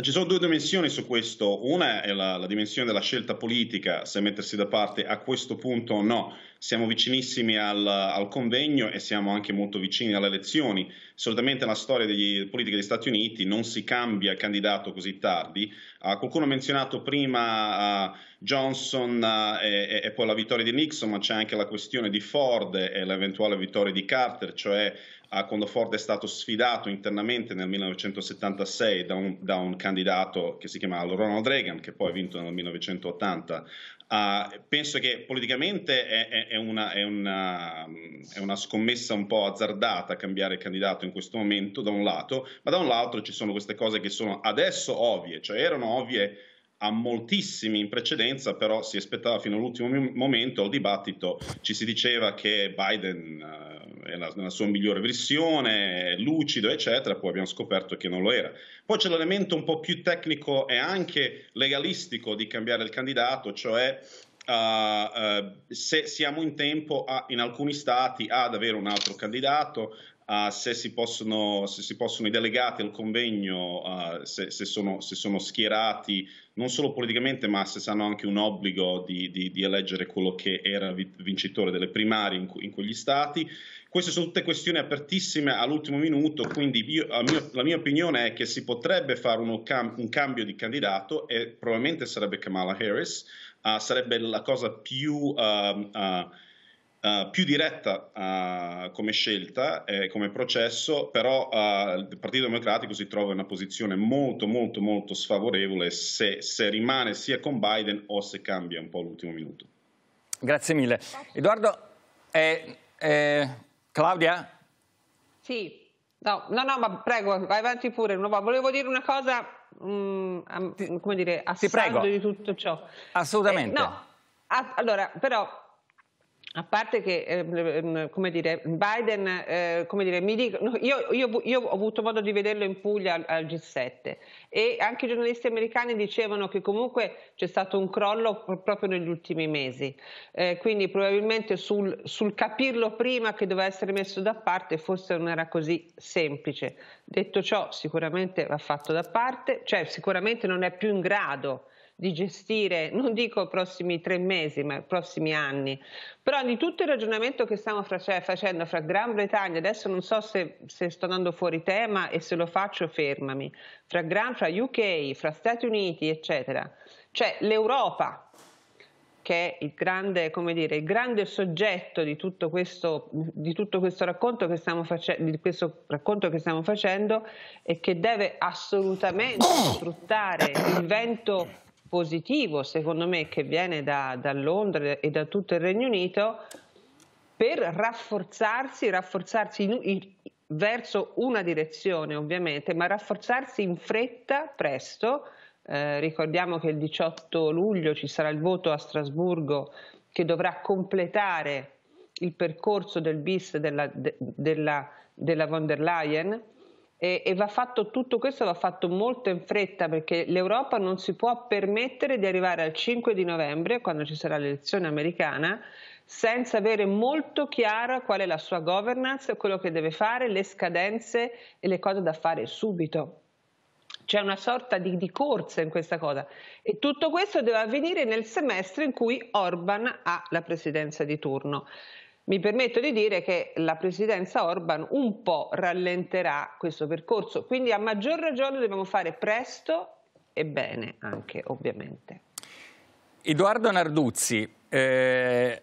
Ci sono due dimensioni su questo. Una è la, la dimensione della scelta politica, se mettersi da parte a questo punto o no siamo vicinissimi al, al, convegno e siamo anche molto vicini alle elezioni. Solitamente nella storia della politica degli Stati Uniti non si cambia candidato così tardi. Uh, qualcuno ha menzionato prima uh, Johnson uh, e, e, poi la vittoria di Nixon, ma c'è anche la questione di Ford e l'eventuale vittoria di Carter, cioè quando Ford è stato sfidato internamente nel 1976 da un, da un candidato che si chiamava Ronald Reagan, che poi ha vinto nel 1980 Uh, penso che politicamente è, è, è, una, una, è, una, scommessa un po' azzardata cambiare candidato in questo momento, da un lato, ma da un lato ci sono queste cose che sono adesso ovvie, cioè erano ovvie a moltissimi in precedenza, però si aspettava fino all'ultimo momento al dibattito, ci si diceva che Biden eh, è nella sua migliore versione, lucido, eccetera, poi abbiamo scoperto che non lo era. Poi c'è l'elemento un po' più tecnico e anche legalistico di cambiare il candidato, cioè Uh, uh, se siamo in tempo a, in alcuni stati ad avere un altro candidato, Uh, se, si possono, se, si possono, i delegati al convegno, uh, se, se, sono, se, sono, schierati non solo politicamente, ma se hanno anche un obbligo di, di, di, eleggere quello che era vincitore delle primarie in, in, quegli stati. Queste sono tutte questioni apertissime all'ultimo minuto, quindi io, la, mia, la, mia, opinione è che si potrebbe fare cam, un cambio di candidato e probabilmente sarebbe Kamala Harris, uh, sarebbe la cosa più Uh, più diretta uh, come scelta e eh, come processo, però uh, il Partito Democratico si trova in una posizione molto molto molto sfavorevole se, se rimane sia con Biden o se cambia un po' l'ultimo minuto. Grazie mille. Edoardo, eh, eh, Claudia? Sì. No, no, no, ma prego, vai avanti pure. Volevo dire una cosa, mh, mm, come dire, a di tutto ciò. Assolutamente. no, allora, però a parte che, ehm, ehm, come dire, Biden, eh, come dire, mi dicono, io, io, io, ho avuto modo di vederlo in Puglia al, al, G7 e anche i giornalisti americani dicevano che comunque c'è stato un crollo proprio negli ultimi mesi, eh, quindi probabilmente sul, sul, capirlo prima che doveva essere messo da parte forse non era così semplice. Detto ciò, sicuramente va fatto da parte, cioè sicuramente non è più in grado di gestire, non dico i prossimi tre mesi, ma i prossimi anni. Però di tutto il ragionamento che stiamo fra, cioè, facendo fra Gran Bretagna, adesso non so se, se, sto andando fuori tema e se lo faccio fermami, fra, Gran, fra UK, fra Stati Uniti, eccetera. Cioè l'Europa, che è il grande, dire, il grande soggetto di tutto, questo, di tutto questo, racconto, che stiamo facendo, racconto che stiamo facendo e che deve assolutamente sfruttare il vento positivo, secondo me, che viene da, da Londra e da tutto il Regno Unito per rafforzarsi, rafforzarsi in, in, verso una direzione ovviamente, ma rafforzarsi in fretta presto. Eh, ricordiamo che il 18 luglio ci sarà il voto a Strasburgo che dovrà completare il percorso del bis della, de, della, della von der Leyen e, e va fatto tutto questo, va fatto molto in fretta perché l'Europa non si può permettere di arrivare al 5 di novembre, quando ci sarà l'elezione americana, senza avere molto chiara qual è la sua governance, quello che deve fare, le scadenze e le cose da fare subito. C'è una sorta di, di, corsa in questa cosa e tutto questo deve avvenire nel semestre in cui Orban ha la presidenza di turno. Mi permetto di dire che la presidenza Orban un po' rallenterà questo percorso, quindi a maggior ragione dobbiamo fare presto e bene anche ovviamente. Edoardo Narduzzi, eh,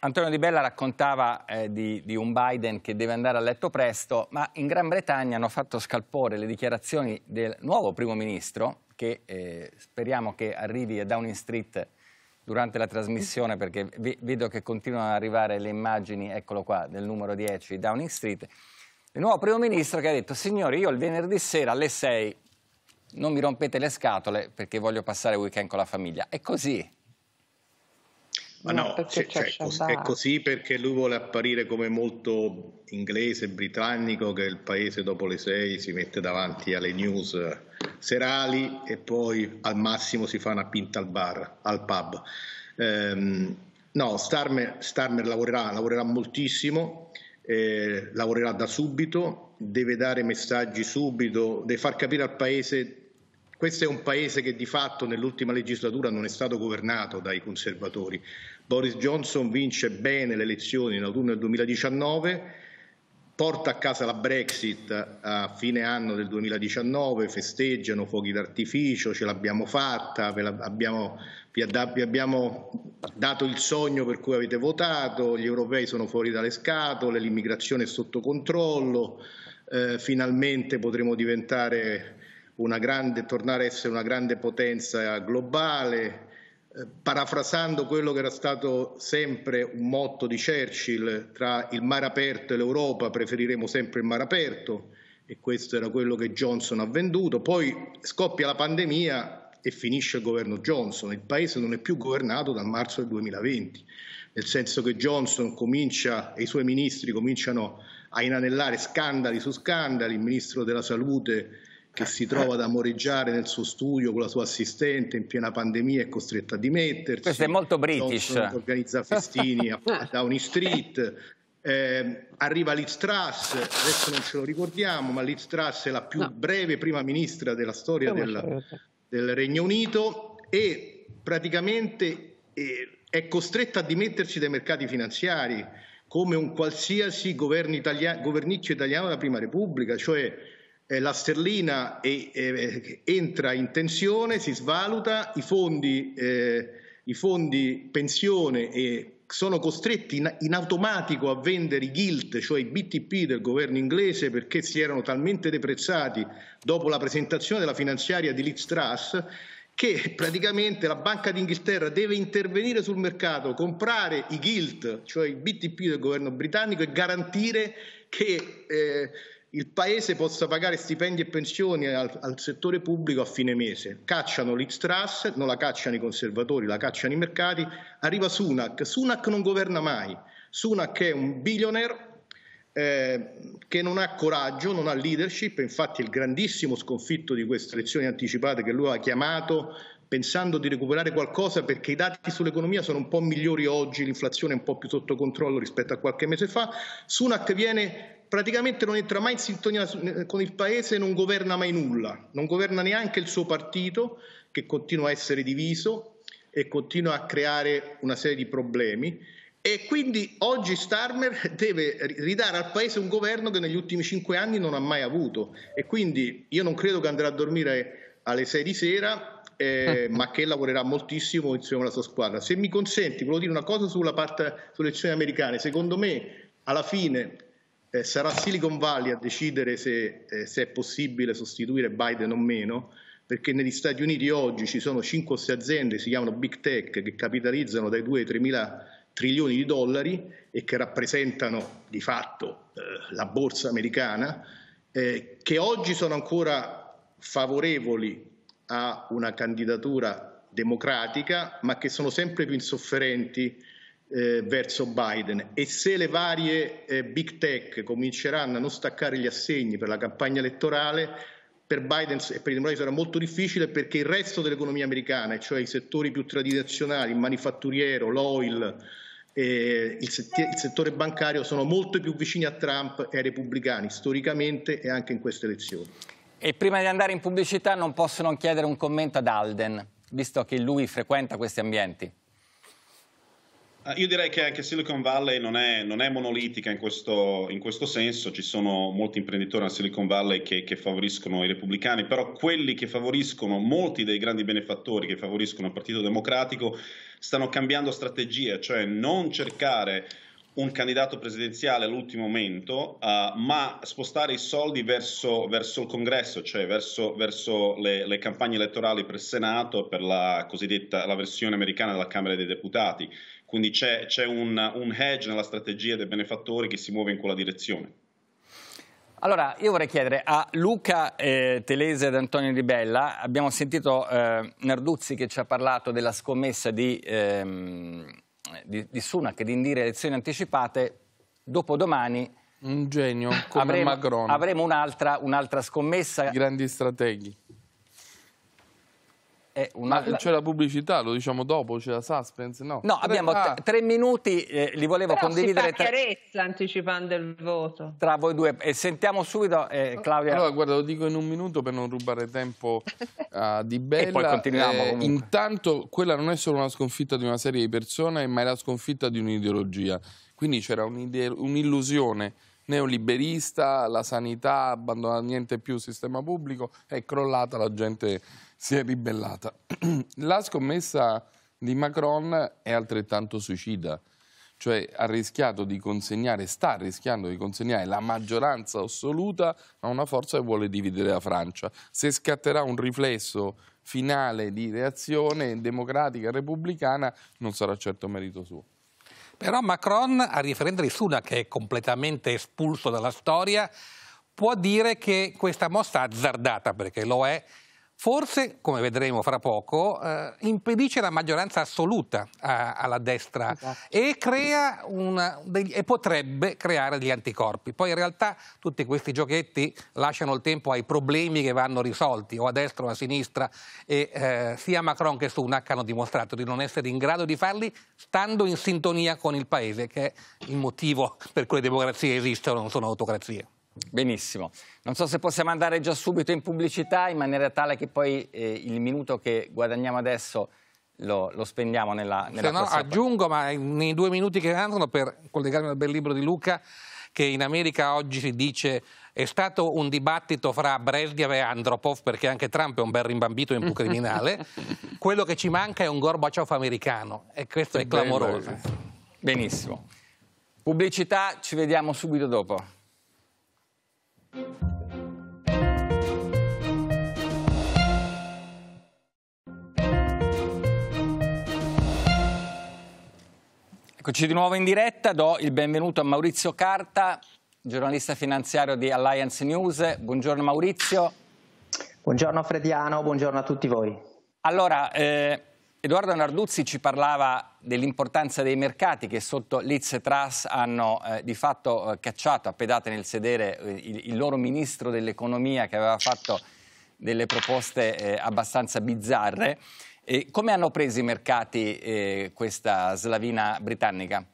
Antonio Di Bella raccontava eh, di, di, un Biden che deve andare a letto presto, ma in Gran Bretagna hanno fatto scalpore le dichiarazioni del nuovo primo ministro, che eh, speriamo che arrivi a Downing Street durante la trasmissione mm. perché vi, vedo che continuano ad arrivare le immagini, eccolo qua, del numero 10 Downing Street. Il nuovo primo ministro che ha detto, signori, io il venerdì sera alle 6 non mi rompete le scatole perché voglio passare il weekend con la famiglia. È così. Ma no, no cioè, cioè è così perché lui vuole apparire come molto inglese, britannico, che il paese dopo le 6 si mette davanti alle news serali e poi al massimo si fa una pinta al bar, al pub. Ehm, no, Starmer, Starmer, lavorerà, lavorerà moltissimo, eh, lavorerà da subito, deve dare messaggi subito, deve far capire al Paese questo è un paese che di fatto nell'ultima legislatura non è stato governato dai conservatori. Boris Johnson vince bene le elezioni in autunno del 2019 porta a casa la Brexit a fine anno del 2019, festeggiano fuochi d'artificio, ce l'abbiamo fatta, ve abbiamo, vi, abbiamo dato il sogno per cui avete votato, gli europei sono fuori dalle scatole, l'immigrazione è sotto controllo, eh, finalmente potremo diventare una grande, tornare a essere una grande potenza globale, eh, parafrasando quello che era stato sempre un motto di Churchill, tra il mare aperto e l'Europa preferiremo sempre il mare aperto e questo era quello che Johnson ha venduto, poi scoppia la pandemia e finisce il governo Johnson, il paese non è più governato dal marzo del 2020, nel senso che Johnson comincia e i suoi ministri cominciano a inanellare scandali su scandali, il ministro della salute che si trova ad amoreggiare nel suo studio con la sua assistente in piena pandemia è costretta a dimettersi. Questo è molto british. Johnson organizza festini a Downing Street. Eh, arriva Liz Truss, adesso non ce lo ricordiamo, ma Liz Truss è la più no. breve prima ministra della storia del, del, Regno Unito e praticamente eh, è costretta a dimettersi dai mercati finanziari come un qualsiasi governo italiano, governicchio italiano della Prima Repubblica, cioè eh, la sterlina è, è, entra in tensione, si svaluta, i fondi, eh, i fondi pensione e eh, sono costretti in, in, automatico a vendere i gilt, cioè i BTP del governo inglese, perché si erano talmente deprezzati dopo la presentazione della finanziaria di Leeds Trust, che praticamente la Banca d'Inghilterra deve intervenire sul mercato, comprare i gilt, cioè i BTP del governo britannico e garantire che eh, il paese possa pagare stipendi e pensioni al, al settore pubblico a fine mese. Cacciano l'Ixtras, non la cacciano i conservatori, la cacciano i mercati. Arriva Sunak, Sunak non governa mai. Sunak è un billionaire eh, che non ha coraggio, non ha leadership, infatti il grandissimo sconfitto di queste elezioni anticipate che lui ha chiamato pensando di recuperare qualcosa perché i dati sull'economia sono un po' migliori oggi, l'inflazione è un po' più sotto controllo rispetto a qualche mese fa, Sunak viene praticamente non entra mai in sintonia eh, con il paese, non governa mai nulla, non governa neanche il suo partito che continua a essere diviso e continua a creare una serie di problemi e quindi oggi Starmer deve ridare al paese un governo che negli ultimi cinque anni non ha mai avuto e quindi io non credo che andrà a dormire alle sei di sera eh, ma che lavorerà moltissimo insieme alla sua squadra. Se mi consenti, volevo dire una cosa sulla parte sulle elezioni americane. Secondo me, alla fine, eh, sarà Silicon Valley a decidere se, eh, se, è possibile sostituire Biden o meno, perché negli Stati Uniti oggi ci sono 5 o 6 aziende, si chiamano Big Tech, che capitalizzano dai 2 ai 3 mila trilioni di dollari e che rappresentano di fatto eh, la borsa americana, eh, che oggi sono ancora favorevoli a una candidatura democratica, ma che sono sempre più insofferenti eh, verso Biden e se le varie eh, big tech cominceranno a non staccare gli assegni per la campagna elettorale, per Biden e per i democratici sarà molto difficile perché il resto dell'economia americana, cioè i settori più tradizionali, il manifatturiero, l'oil, eh, il, sett- il, settore bancario, sono molto più vicini a Trump e ai repubblicani storicamente e anche in queste elezioni. E prima di andare in pubblicità non posso non chiedere un commento ad Alden, visto che lui frequenta questi ambienti. Ah, io direi che anche Silicon Valley non è, non è monolitica in questo, in questo, senso, ci sono molti imprenditori nella Silicon Valley che, che, favoriscono i repubblicani, però quelli che favoriscono, molti dei grandi benefattori che favoriscono il Partito Democratico, stanno cambiando strategia, cioè non cercare un candidato presidenziale all'ultimo momento, uh, ma spostare i soldi verso, verso il congresso, cioè verso, verso le, le, campagne elettorali per il Senato, per la cosiddetta la versione americana della Camera dei Deputati. Quindi c'è, c'è un, un hedge nella strategia dei benefattori che si muove in quella direzione. Allora, io vorrei chiedere a Luca eh, Telese ed Antonio Ribella, abbiamo sentito eh, Narduzzi che ci ha parlato della scommessa di... Ehm eh, di, di Sunak di indire elezioni anticipate, dopodomani un genio come avremo, Macron. Avremo un'altra, un'altra scommessa. Grandi strateghi è una... Ma c'è la pubblicità, lo diciamo dopo, c'è la suspense, no? No, abbiamo ah. tre minuti, eh, li volevo Però condividere. Però chiarezza tra... anticipando il voto. Tra voi due, e sentiamo subito eh, oh. Claudia. Allora, guarda, lo dico in un minuto per non rubare tempo a uh, Di Bella. e poi continuiamo eh, Intanto, quella non è solo una sconfitta di una serie di persone, ma è la sconfitta di un'ideologia. Quindi c'era un'illusione neoliberista, la sanità, abbandonata niente più il sistema pubblico, è crollata, la gente si è ribellata. La scommessa di Macron è altrettanto suicida, cioè ha rischiato di consegnare, sta rischiando di consegnare la maggioranza assoluta a una forza che vuole dividere la Francia. Se scatterà un riflesso finale di reazione democratica e repubblicana non sarà certo merito suo. Però Macron, a riferendere di Suda, che è completamente espulso dalla storia, può dire che questa mossa azzardata, perché lo è, forse, come vedremo fra poco, eh, impedisce la maggioranza assoluta a, eh, alla destra esatto. e, una, degli, e, potrebbe creare degli anticorpi. Poi in realtà tutti questi giochetti lasciano il tempo ai problemi che vanno risolti, o a destra o a sinistra, e eh, sia Macron che Sunak hanno dimostrato di non essere in grado di farli stando in sintonia con il paese, che è il motivo per cui le democrazie esistono, non sono autocrazie. Benissimo. Non so se possiamo andare già subito in pubblicità in maniera tale che poi eh, il minuto che guadagniamo adesso lo, lo spendiamo nella, nella se no, aggiungo, ma nei due minuti che andano per collegarmi al bel libro di Luca, che in America oggi si dice è stato un dibattito fra Brezhnev e Andropov, perché anche Trump è un bel rimbambito in un criminale. Quello che ci manca è un Gorbaciov americano e questo è clamoroso. Benissimo. Pubblicità, ci vediamo subito dopo. Eccoci di nuovo in diretta, do il benvenuto a Maurizio Carta, giornalista finanziario di Alliance News. Buongiorno Maurizio. Buongiorno Frediano, buongiorno a tutti voi. Allora, eh, Edoardo Narduzzi ci parlava dell'importanza dei mercati che sotto l'Iz e hanno eh, di fatto eh, cacciato a pedate nel sedere eh, il, il, loro ministro dell'economia che aveva fatto delle proposte eh, abbastanza bizzarre. E come hanno preso i mercati eh, questa slavina britannica?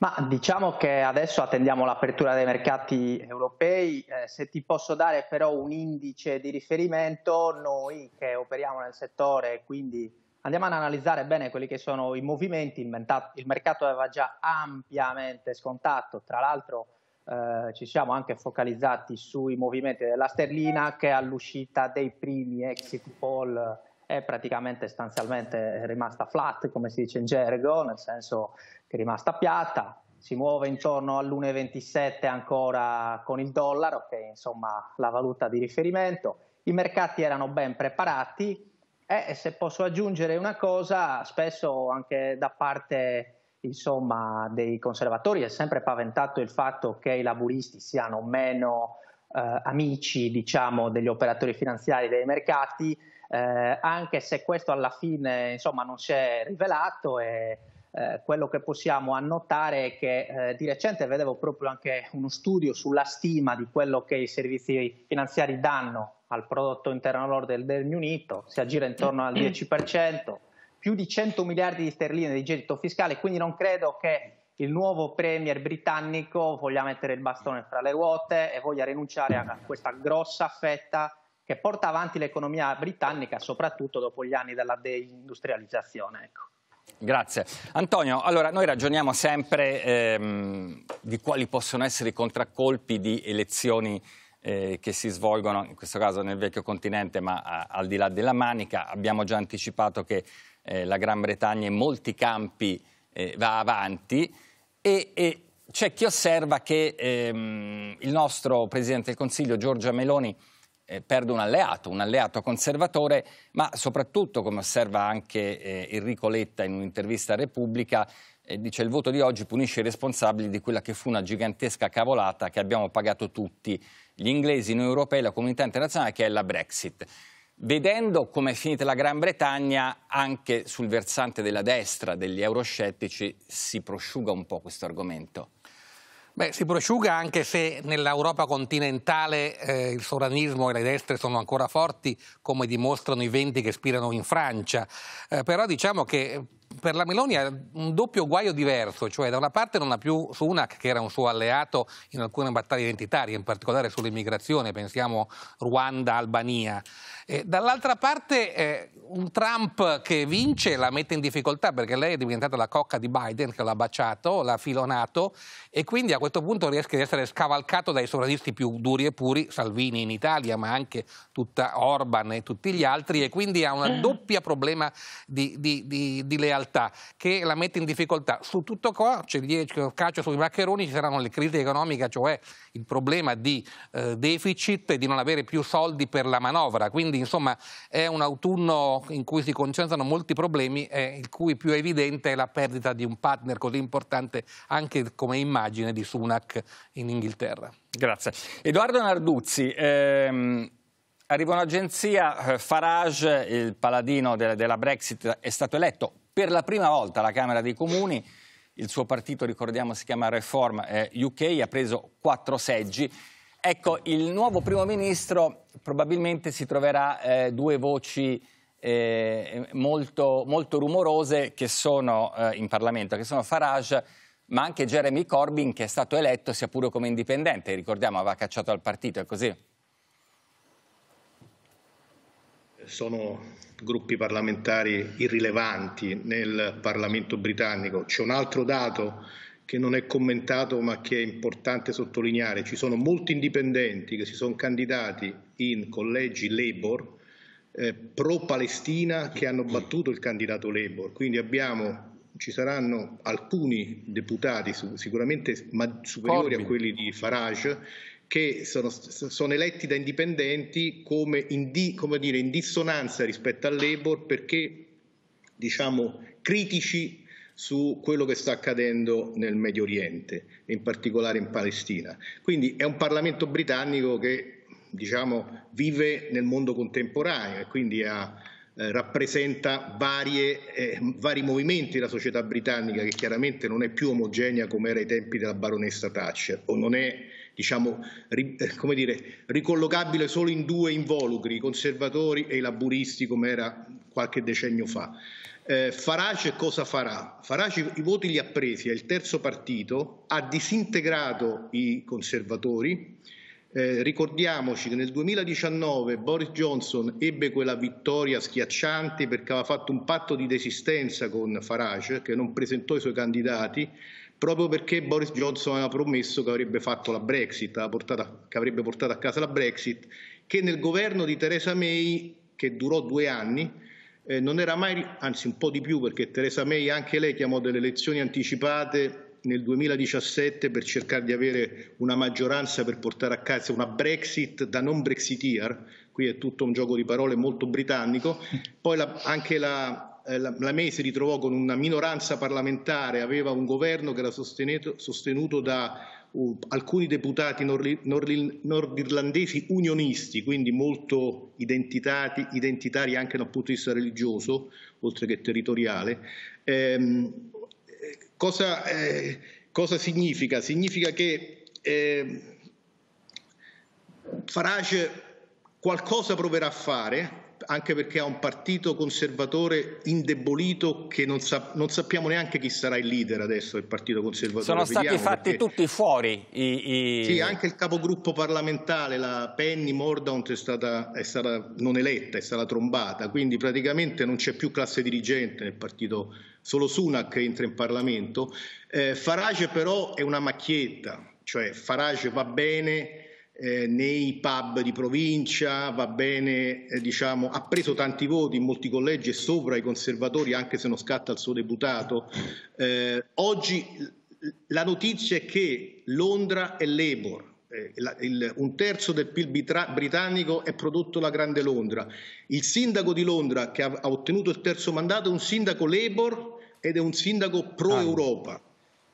Ma diciamo che adesso attendiamo l'apertura dei mercati europei, eh, se ti posso dare però un indice di riferimento, noi che operiamo nel settore, quindi andiamo ad analizzare bene quelli che sono i movimenti, il, mercato aveva già ampiamente scontato, tra l'altro eh, ci siamo anche focalizzati sui movimenti della sterlina che all'uscita dei primi exit poll è praticamente stanzialmente rimasta flat, come si dice in gergo, nel senso che è rimasta piatta, si muove intorno all'1,27 ancora con il dollaro, che è insomma la valuta di riferimento. I mercati erano ben preparati e se posso aggiungere una cosa, spesso anche da parte insomma, dei conservatori è sempre paventato il fatto che i laburisti siano meno eh, amici diciamo, degli operatori finanziari dei mercati, eh, anche se questo alla fine insomma, non si è rivelato e eh, quello che possiamo annotare è che eh, di recente vedevo proprio anche uno studio sulla stima di quello che i servizi finanziari danno al prodotto interno lordo del Regno Unito, si aggira intorno al 10%, più di 100 miliardi di sterline di gettito fiscale, quindi non credo che il nuovo premier britannico voglia mettere il bastone fra le ruote e voglia rinunciare a questa grossa fetta che porta avanti l'economia britannica, soprattutto dopo gli anni della deindustrializzazione. Ecco. Grazie. Antonio, allora noi ragioniamo sempre ehm, di quali possono essere i contraccolpi di elezioni eh, che si svolgono, in questo caso nel vecchio continente, ma a, al di là della Manica. Abbiamo già anticipato che eh, la Gran Bretagna in molti campi eh, va avanti e, e c'è chi osserva che ehm, il nostro Presidente del Consiglio, Giorgia Meloni, eh, perde un alleato, un alleato conservatore, ma soprattutto, come osserva anche eh, Enrico Letta in un'intervista a Repubblica, eh, dice il voto di oggi punisce i responsabili di quella che fu una gigantesca cavolata che abbiamo pagato tutti, gli inglesi, noi europei, la comunità internazionale, che è la Brexit. Vedendo come è finita la Gran Bretagna, anche sul versante della destra, degli euroscettici, si prosciuga un po' questo argomento. Beh, si prosciuga anche se nell'Europa continentale eh, il sovranismo e le destre sono ancora forti, come dimostrano i venti che spirano in Francia. Eh, però diciamo che per la Meloni è un doppio guaio diverso, cioè da una parte non ha più Sunak che era un suo alleato in alcune battaglie identitarie, in particolare sull'immigrazione, pensiamo Ruanda, Albania. E dall'altra parte eh, un Trump che vince la mette in difficoltà perché lei è diventata la cocca di Biden che l'ha baciato, l'ha filonato e quindi a questo punto riesce ad essere scavalcato dai sovranisti più duri e puri, Salvini in Italia ma anche tutta Orban e tutti gli altri e quindi ha un eh. doppio problema di, di, di, di lealtà realtà che la mette in difficoltà. Su tutto qua, c'è il calcio sui maccheroni, ci saranno le crisi economiche, cioè il problema di eh, deficit e di non avere più soldi per la manovra. Quindi insomma è un autunno in cui si concentrano molti problemi, eh, il cui più evidente è la perdita di un partner così importante anche come immagine di Sunak in Inghilterra. Grazie. Edoardo Narduzzi, ehm... Arriva un'agenzia, eh, Farage, il paladino de della Brexit, è stato eletto per la prima volta la Camera dei Comuni il suo partito, ricordiamo, si chiama Reform eh, UK, ha preso quattro seggi. Ecco, il nuovo primo ministro probabilmente si troverà eh, due voci eh, molto, molto, rumorose che sono eh, in Parlamento, che sono Farage ma anche Jeremy Corbyn che è stato eletto sia pure come indipendente, ricordiamo aveva cacciato al partito, è così? sono gruppi parlamentari irrilevanti nel Parlamento britannico. C'è un altro dato che non è commentato ma che è importante sottolineare. Ci sono molti indipendenti che si sono candidati in collegi Labour eh, pro-Palestina che hanno battuto il candidato Labour. Quindi abbiamo, ci saranno alcuni deputati sicuramente superiori Corbyn. a quelli di Farage che sono, sono, eletti da indipendenti come, in, di, come dire, in dissonanza rispetto al Labour perché diciamo, critici su quello che sta accadendo nel Medio Oriente, in particolare in Palestina. Quindi è un Parlamento britannico che diciamo, vive nel mondo contemporaneo e quindi ha eh, rappresenta varie, eh, vari movimenti della società britannica che chiaramente non è più omogenea come era ai tempi della baronessa Thatcher o non è diciamo, ri, eh, come dire, ricollocabile solo in due involucri, i conservatori e i laburisti come era qualche decennio fa. Eh, Farage cosa farà? Farage i voti li ha presi, è il terzo partito, ha disintegrato i conservatori, eh, ricordiamoci che nel 2019 Boris Johnson ebbe quella vittoria schiacciante perché aveva fatto un patto di desistenza con Farage, che non presentò i suoi candidati, proprio perché Boris Johnson aveva promesso che avrebbe fatto la Brexit, portata, che avrebbe portato a casa la Brexit, che nel governo di Theresa May, che durò due anni, eh, non era mai, anzi un po' di più perché Theresa May anche lei chiamò delle elezioni anticipate nel 2017 per cercare di avere una maggioranza per portare a casa una Brexit da non brexiteer, qui è tutto un gioco di parole molto britannico, poi la, anche la, eh, la, la May si ritrovò con una minoranza parlamentare, aveva un governo che era sostenuto, sostenuto da uh, alcuni deputati nord, nord, nordirlandesi unionisti, quindi molto identitari anche dal punto di vista religioso, oltre che territoriale. Ehm, Cosa, eh, cosa significa? Significa che eh, Farage qualcosa proverà a fare anche perché ha un partito conservatore indebolito che non, sa, non, sappiamo neanche chi sarà il leader adesso del partito conservatore. Sono stati fatti perché... tutti fuori. I, i... Sì, anche il capogruppo parlamentare, la Penny Mordaunt, è stata, è stata non eletta, è stata trombata, quindi praticamente non c'è più classe dirigente nel partito, solo Sunak entra in Parlamento. Eh, Farage però è una macchietta, cioè Farage va bene eh, nei pub di provincia, va bene, eh, diciamo, ha preso tanti voti in molti collegi e sopra i conservatori, anche se non scatta il suo deputato. Eh, oggi la notizia è che Londra è Labour, eh, la, il, un terzo del PIL britannico è prodotto la Grande Londra. Il sindaco di Londra che ha, ha ottenuto il terzo mandato è un sindaco Labour ed è un sindaco pro-Europa. Ah.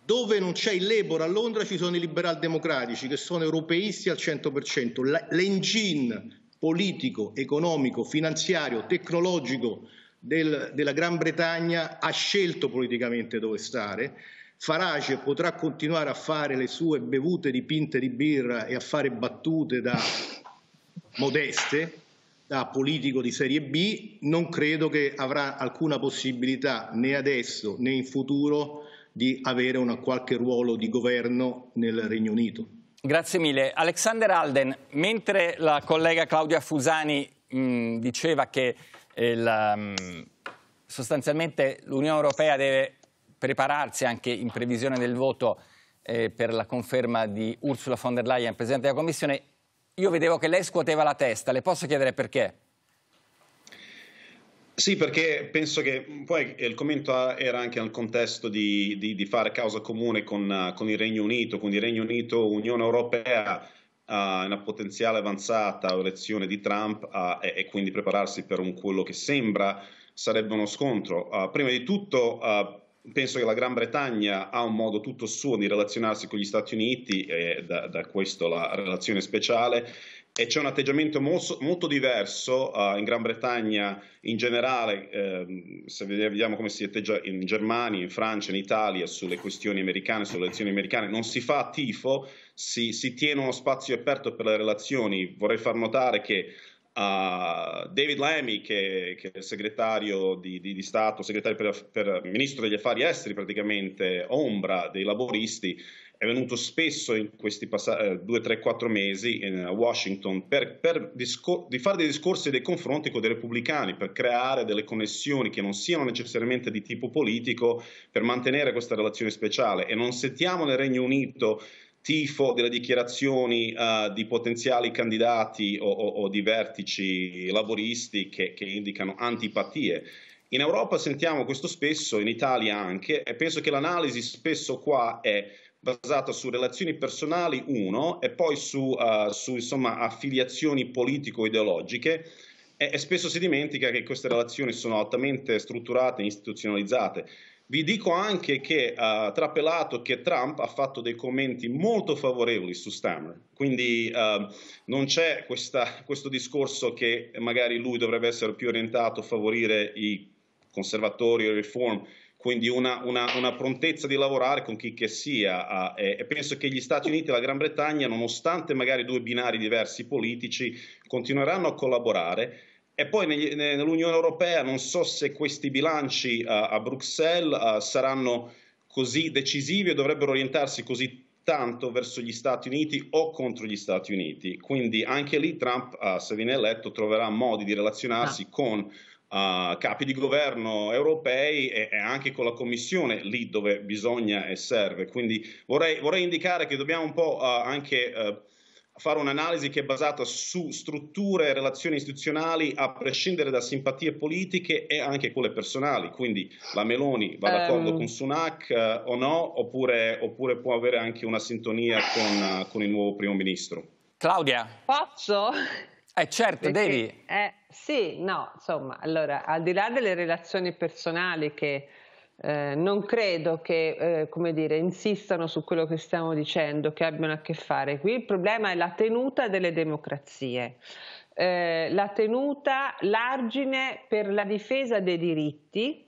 Dove non c'è il Labour a Londra ci sono i liberal democratici che sono europeisti al 100%. L'engine politico, economico, finanziario, tecnologico del, della Gran Bretagna ha scelto politicamente dove stare. Farage potrà continuare a fare le sue bevute dipinte di birra e a fare battute da modeste, da politico di serie B, non credo che avrà alcuna possibilità né adesso né in futuro di avere un qualche ruolo di governo nel Regno Unito. Grazie mille. Alexander Alden, mentre la collega Claudia Fusani mh, mm, diceva che il, eh, mh, mm, sostanzialmente l'Unione Europea deve prepararsi anche in previsione del voto eh, per la conferma di Ursula von der Leyen, Presidente della Commissione, io vedevo che lei scuoteva la testa, le posso chiedere perché? Sì, perché penso che poi il commento era anche nel contesto di, di, di fare causa comune con, con, il Regno Unito, quindi Regno Unito, Unione Europea, uh, una potenziale avanzata elezione di Trump uh, e, e, quindi prepararsi per un, quello che sembra sarebbe uno scontro. Uh, prima di tutto ah, penso che la Gran Bretagna ha un modo tutto suo di relazionarsi con gli Stati Uniti e da, da questo la relazione speciale e c'è un atteggiamento molto, molto diverso uh, in Gran Bretagna in generale, ehm, se vediamo come si atteggia in Germania, in Francia, in Italia sulle questioni americane, sulle elezioni americane, non si fa tifo, si, si tiene uno spazio aperto per le relazioni. Vorrei far notare che Uh, David Lamy, che, che, è il segretario di, di, di Stato, segretario per, per, ministro degli affari esteri, praticamente ombra dei laboristi, è venuto spesso in questi passati, eh, due, tre, quattro mesi a eh, Washington per, per discor- di fare dei discorsi e dei confronti con dei repubblicani, per creare delle connessioni che non siano necessariamente di tipo politico, per mantenere questa relazione speciale. E non sentiamo nel Regno Unito tifo delle dichiarazioni uh, di potenziali candidati o, o, o di vertici laboristi che, che indicano antipatie. In Europa sentiamo questo spesso, in Italia anche, e penso che l'analisi spesso qua è basata su relazioni personali, uno, e poi su, uh, su insomma, affiliazioni politico-ideologiche. E, e spesso si dimentica che queste relazioni sono altamente strutturate e istituzionalizzate. Vi dico anche che uh, trapelato che Trump ha fatto dei commenti molto favorevoli su Stammer, quindi uh, non c'è questa, questo discorso che magari lui dovrebbe essere più orientato a favorire i conservatori o i reform quindi una, una, una, prontezza di lavorare con chi che sia e penso che gli Stati Uniti e la Gran Bretagna, nonostante magari due binari diversi politici, continueranno a collaborare. E poi nell'Unione Europea non so se questi bilanci a Bruxelles saranno così decisivi e dovrebbero orientarsi così tanto verso gli Stati Uniti o contro gli Stati Uniti. Quindi anche lì Trump, se viene eletto, troverà modi di relazionarsi ah. con uh, capi di governo europei e, e, anche con la Commissione lì dove bisogna e serve. Quindi vorrei, vorrei indicare che dobbiamo un po' uh, anche uh, fare un'analisi che è basata su strutture e relazioni istituzionali a prescindere da simpatie politiche e anche quelle personali. Quindi la Meloni va d'accordo um... con Sunak eh, o no, oppure, oppure, può avere anche una sintonia con, con il nuovo primo ministro. Claudia. Posso? Eh certo, Perché, devi. Eh, sì, no, insomma, allora, al di là delle relazioni personali che eh, non credo che, eh, come dire, insistano su quello che stiamo dicendo, che abbiano a che fare qui, il problema è la tenuta delle democrazie. Eh, la tenuta, l'argine per la difesa dei diritti,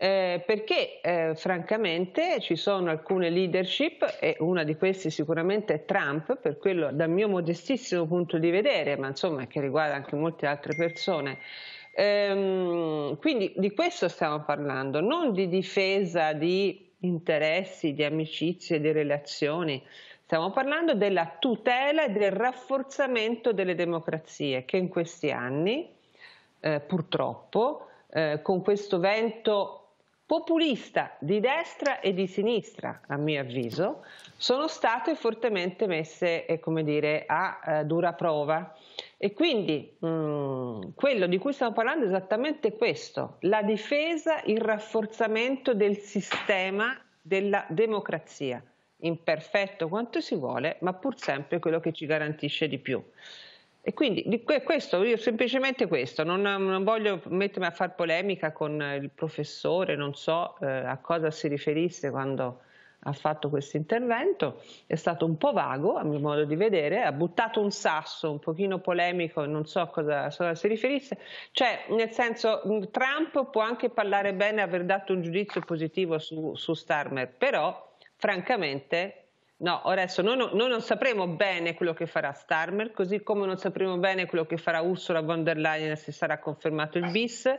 eh, perché eh, francamente ci sono alcune leadership e una di queste sicuramente è Trump, per quello dal mio modestissimo punto di vedere, ma insomma che riguarda anche molte altre persone. Ehm, quindi di questo stiamo parlando, non di difesa di interessi, di amicizie, di relazioni. Stiamo parlando della tutela e del rafforzamento delle democrazie che in questi anni, eh, purtroppo, eh, con questo vento populista di destra e di sinistra, a mio avviso, sono state fortemente messe eh, dire, a eh, dura prova. E quindi mh, mm, quello di cui stiamo parlando è esattamente questo, la difesa, il rafforzamento del sistema della democrazia, imperfetto quanto si vuole, ma pur sempre quello che ci garantisce di più. E quindi questo, io semplicemente questo, non, non, voglio mettermi a fare polemica con il professore, non so eh, a cosa si riferisse quando ha fatto questo intervento, è stato un po' vago a mio modo di vedere, ha buttato un sasso un pochino polemico, non so a cosa, a cosa si riferisse, cioè nel senso mm, Trump può anche parlare bene, aver dato un giudizio positivo su, su Starmer, però francamente No, adesso noi, noi, non sapremo bene quello che farà Starmer, così come non sapremo bene quello che farà Ursula von der Leyen se sarà confermato il bis.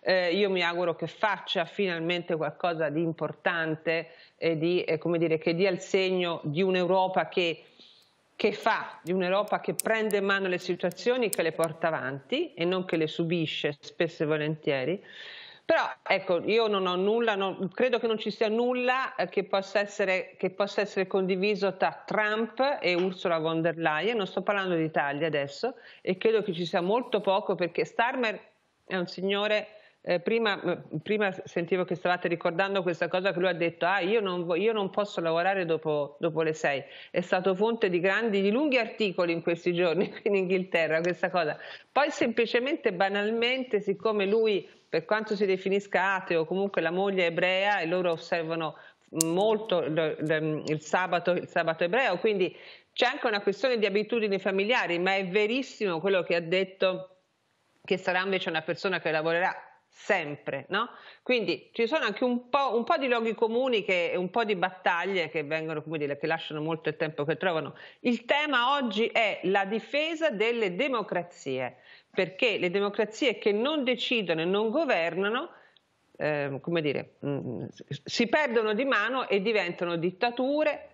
Eh, io mi auguro che faccia finalmente qualcosa di importante e di, eh, come dire, che dia il segno di un'Europa che, che fa, di un'Europa che prende in mano le situazioni, che le porta avanti e non che le subisce spesso e volentieri. Però ecco, io non ho nulla, non, credo che non ci sia nulla eh, che possa, essere, che possa essere condiviso tra Trump e Ursula von der Leyen, non sto parlando di Italia adesso, e credo che ci sia molto poco perché Starmer è un signore eh, prima, prima, sentivo che stavate ricordando questa cosa che lui ha detto, ah io non, io non posso lavorare dopo, dopo, le sei, è stato fonte di grandi, di lunghi articoli in questi giorni in Inghilterra questa cosa. Poi semplicemente, banalmente, siccome lui per quanto si definisca ateo, comunque la moglie è ebrea e loro osservano molto mm, il sabato, il sabato ebreo, quindi c'è anche una questione di abitudini familiari, ma è verissimo quello che ha detto che sarà invece una persona che lavorerà sempre, no? Quindi ci sono anche un po', un po di luoghi comuni e un po' di battaglie che vengono, come dire, che lasciano molto il tempo che trovano. Il tema oggi è la difesa delle democrazie, perché le democrazie che non decidono e non governano eh, come dire, mm, si perdono di mano e diventano dittature,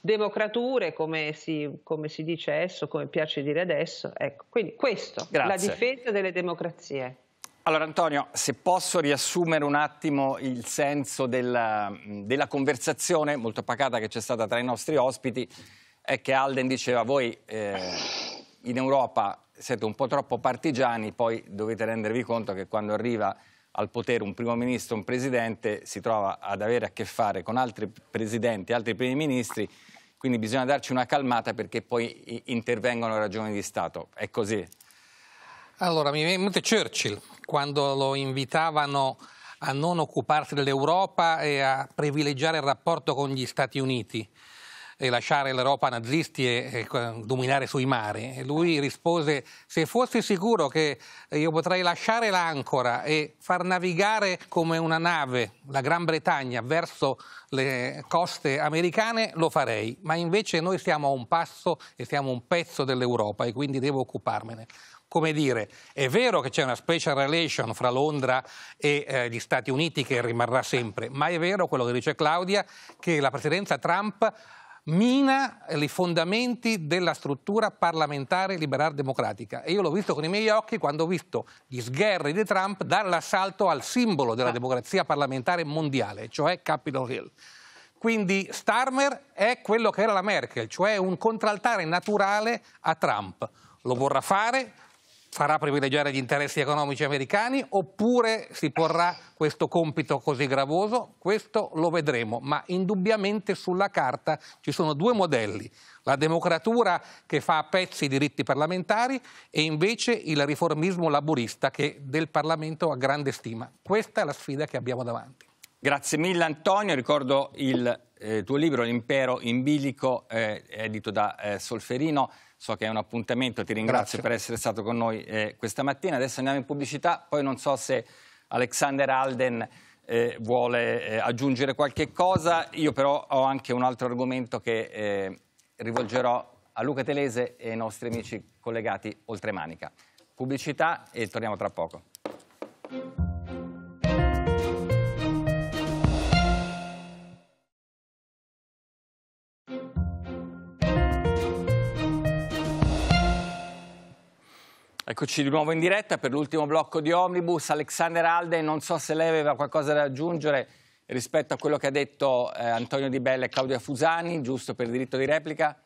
democrature, come si, come si, dice adesso, come piace dire adesso. Ecco, quindi questo, Grazie. la difesa delle democrazie. Allora Antonio, se posso riassumere un attimo il senso della, mm, della conversazione molto pacata che c'è stata tra i nostri ospiti, è che Alden diceva voi eh, in Europa siete un po' troppo partigiani, poi dovete rendervi conto che quando arriva al potere un primo ministro, un presidente, si trova ad avere a che fare con altri presidenti, altri primi ministri, quindi bisogna darci una calmata perché poi intervengono ragioni di Stato. È così? Allora, mi viene in mente Churchill, quando lo invitavano a non occuparsi dell'Europa e a privilegiare il rapporto con gli Stati Uniti eh, lasciare l'Europa nazisti e, e dominare sui mari. E lui rispose, se fossi sicuro che io potrei lasciare l'ancora e far navigare come una nave la Gran Bretagna verso le coste americane, lo farei. Ma invece noi siamo a un passo e siamo un pezzo dell'Europa e quindi devo occuparmene come dire, è vero che c'è una special relation fra Londra e eh, gli Stati Uniti che rimarrà sempre, ma è vero quello che dice Claudia che la presidenza Trump mina i fondamenti della struttura parlamentare liberal-democratica. E io l'ho visto con i miei occhi quando ho visto gli sgherri di Trump dare l'assalto al simbolo della ah. democrazia parlamentare mondiale, cioè Capitol Hill. Quindi Starmer è quello che era la Merkel, cioè un contraltare naturale a Trump. Lo vorrà fare, farà privilegiare gli interessi economici americani oppure si porrà questo compito così gravoso? Questo lo vedremo, ma indubbiamente sulla carta ci sono due modelli, la democratura che fa a pezzi i diritti parlamentari e invece il riformismo laburista che del Parlamento ha grande stima. Questa è la sfida che abbiamo davanti. Grazie mille Antonio, ricordo il eh, tuo libro L'impero in bilico, eh, edito da eh, Solferino so che è un appuntamento, ti ringrazio Grazie. per essere stato con noi eh, questa mattina. Adesso andiamo in pubblicità, poi non so se Alexander Alden eh, vuole eh, aggiungere qualche cosa, io però ho anche un altro argomento che eh, rivolgerò a Luca Telese e ai nostri amici collegati oltre Manica. Pubblicità e torniamo tra poco. Eccoci di nuovo in diretta per l'ultimo blocco di Omnibus. Alexander Alde, non so se lei aveva qualcosa da aggiungere rispetto a quello che ha detto eh, Antonio Di Bella e Claudia Fusani, giusto per diritto di replica.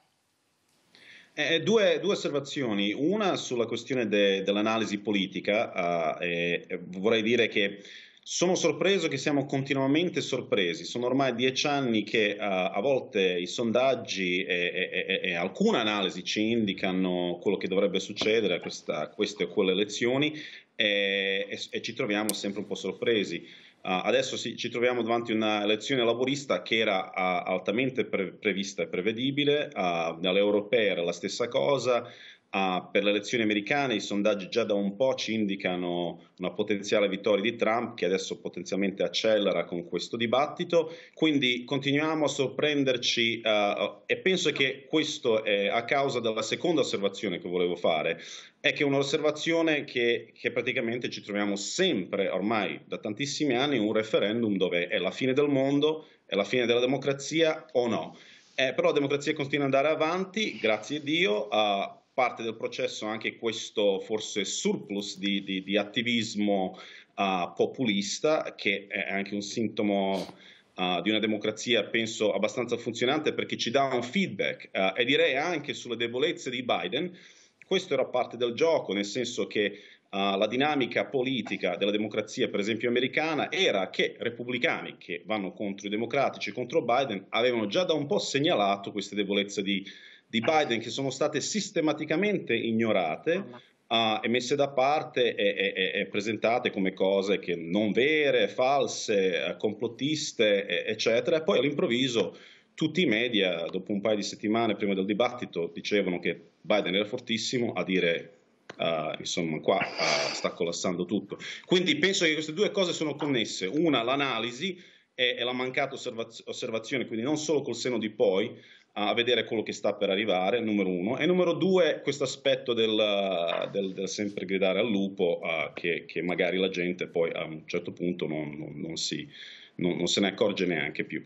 Eh, eh due, due, osservazioni, una sulla questione de, dell'analisi politica, ah, eh, eh, vorrei dire che sono sorpreso che siamo continuamente sorpresi. Sono ormai dieci anni che uh, a volte i sondaggi e, e, e, e, alcune analisi ci indicano quello che dovrebbe succedere a, questa, a queste o quelle elezioni e, ci troviamo sempre un po' sorpresi. Uh, adesso sì, ci troviamo davanti a una elezione laborista che era uh, altamente pre prevista e prevedibile, uh, ah, dalle europee era la stessa cosa, Uh, per le elezioni americane i sondaggi già da un po' ci indicano una potenziale vittoria di Trump che adesso potenzialmente accelera con questo dibattito, quindi continuiamo a sorprenderci uh, e penso che questo è a causa della seconda osservazione che volevo fare, è che è un'osservazione che, che praticamente ci troviamo sempre ormai da tantissimi anni in un referendum dove è la fine del mondo, è la fine della democrazia o no. Eh, però la democrazia continua ad andare avanti, grazie a Dio, uh, parte del processo anche questo forse surplus di, di, di attivismo uh, populista che è anche un sintomo Uh, di una democrazia penso abbastanza funzionante perché ci dà un feedback uh, e direi anche sulle debolezze di Biden. Questo era parte del gioco, nel senso che uh, la dinamica politica della democrazia, per esempio americana, era che repubblicani che vanno contro i democratici, contro Biden, avevano già da un po' segnalato queste debolezze di, Biden di Biden che sono state sistematicamente ignorate uh, e messe da parte e, e, e, presentate come cose che non vere, false, eh, complottiste, eccetera. E poi all'improvviso tutti i media, dopo un paio di settimane prima del dibattito, dicevano che Biden era fortissimo a dire Uh, insomma qua uh, sta collassando tutto. Quindi penso che queste due cose sono connesse, una l'analisi e, e la mancata osservaz- osservazione, quindi non solo col seno di poi, a vedere quello che sta per arrivare, numero uno, e numero due questo aspetto del, del, del sempre gridare al lupo uh, che, che, magari la gente poi a un certo punto non, non, non, si, non se ne accorge neanche più.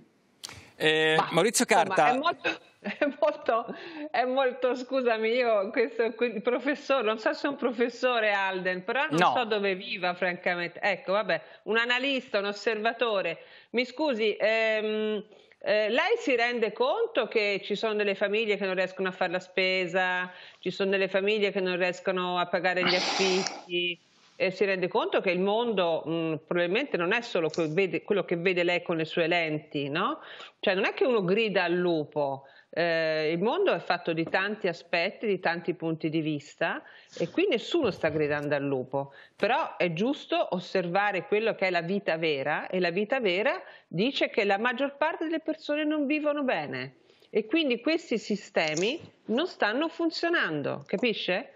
Eh, Ma, Maurizio Carta... Insomma, è, molto, è, molto, è molto, scusami, io questo professore, non so se è un professore Alden, però non no. so dove viva francamente. Ecco, vabbè, un analista, un osservatore. Mi scusi, ehm, eh, lei si rende conto che ci sono delle famiglie che non riescono a fare la spesa, ci sono delle famiglie che non riescono a pagare gli affitti, e si rende conto che il mondo mh, mm, probabilmente non è solo quello che vede lei con le sue lenti, no? Cioè non è che uno grida al lupo, eh, il mondo è fatto di tanti aspetti, di tanti punti di vista e qui nessuno sta gridando al lupo, però è giusto osservare quello che è la vita vera e la vita vera dice che la maggior parte delle persone non vivono bene e quindi questi sistemi non stanno funzionando, capisce?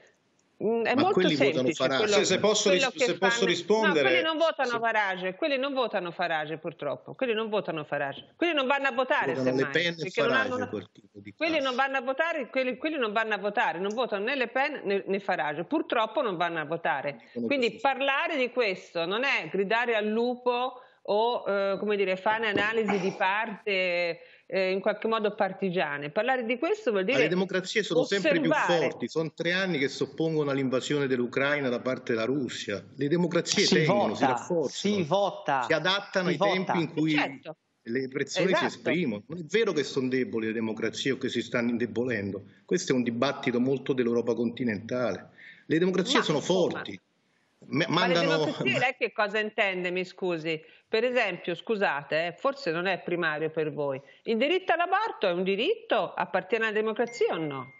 Mm, è Ma molto semplice. se, posso, ris- se posso fanno... rispondere. No, quelli non votano se... Farage, quelli non votano Farage purtroppo, quelli non votano Farage, quelli non vanno a votare. se le Pen e Farage, non hanno... quelli non vanno a votare, quelli, quelli, non vanno a votare, non votano né Le Pen né, né Farage, purtroppo non vanno a votare. Quindi parlare di questo non è gridare al lupo o eh, come dire, fare analisi di parte eh, in qualche modo partigiane. Parlare di questo vuol dire. Ma le democrazie sono osservare. sempre più forti, sono tre anni che si oppongono all'invasione dell'Ucraina da parte della Russia. Le democrazie si tengono, vota, si rafforzano, si, vota, si adattano si ai vota. tempi in cui. Certo. Le persone esatto. si esprimono. Non è vero che sono deboli le democrazie o che si stanno indebolendo. Questo è un dibattito molto dell'Europa continentale. Le democrazie ma, sono forti. Ma, mandano... Ma le democrazie lei che cosa intende, mi scusi? Per esempio, scusate, eh, forse non è primario per voi, il diritto all'aborto è un diritto? Appartiene alla democrazia o no?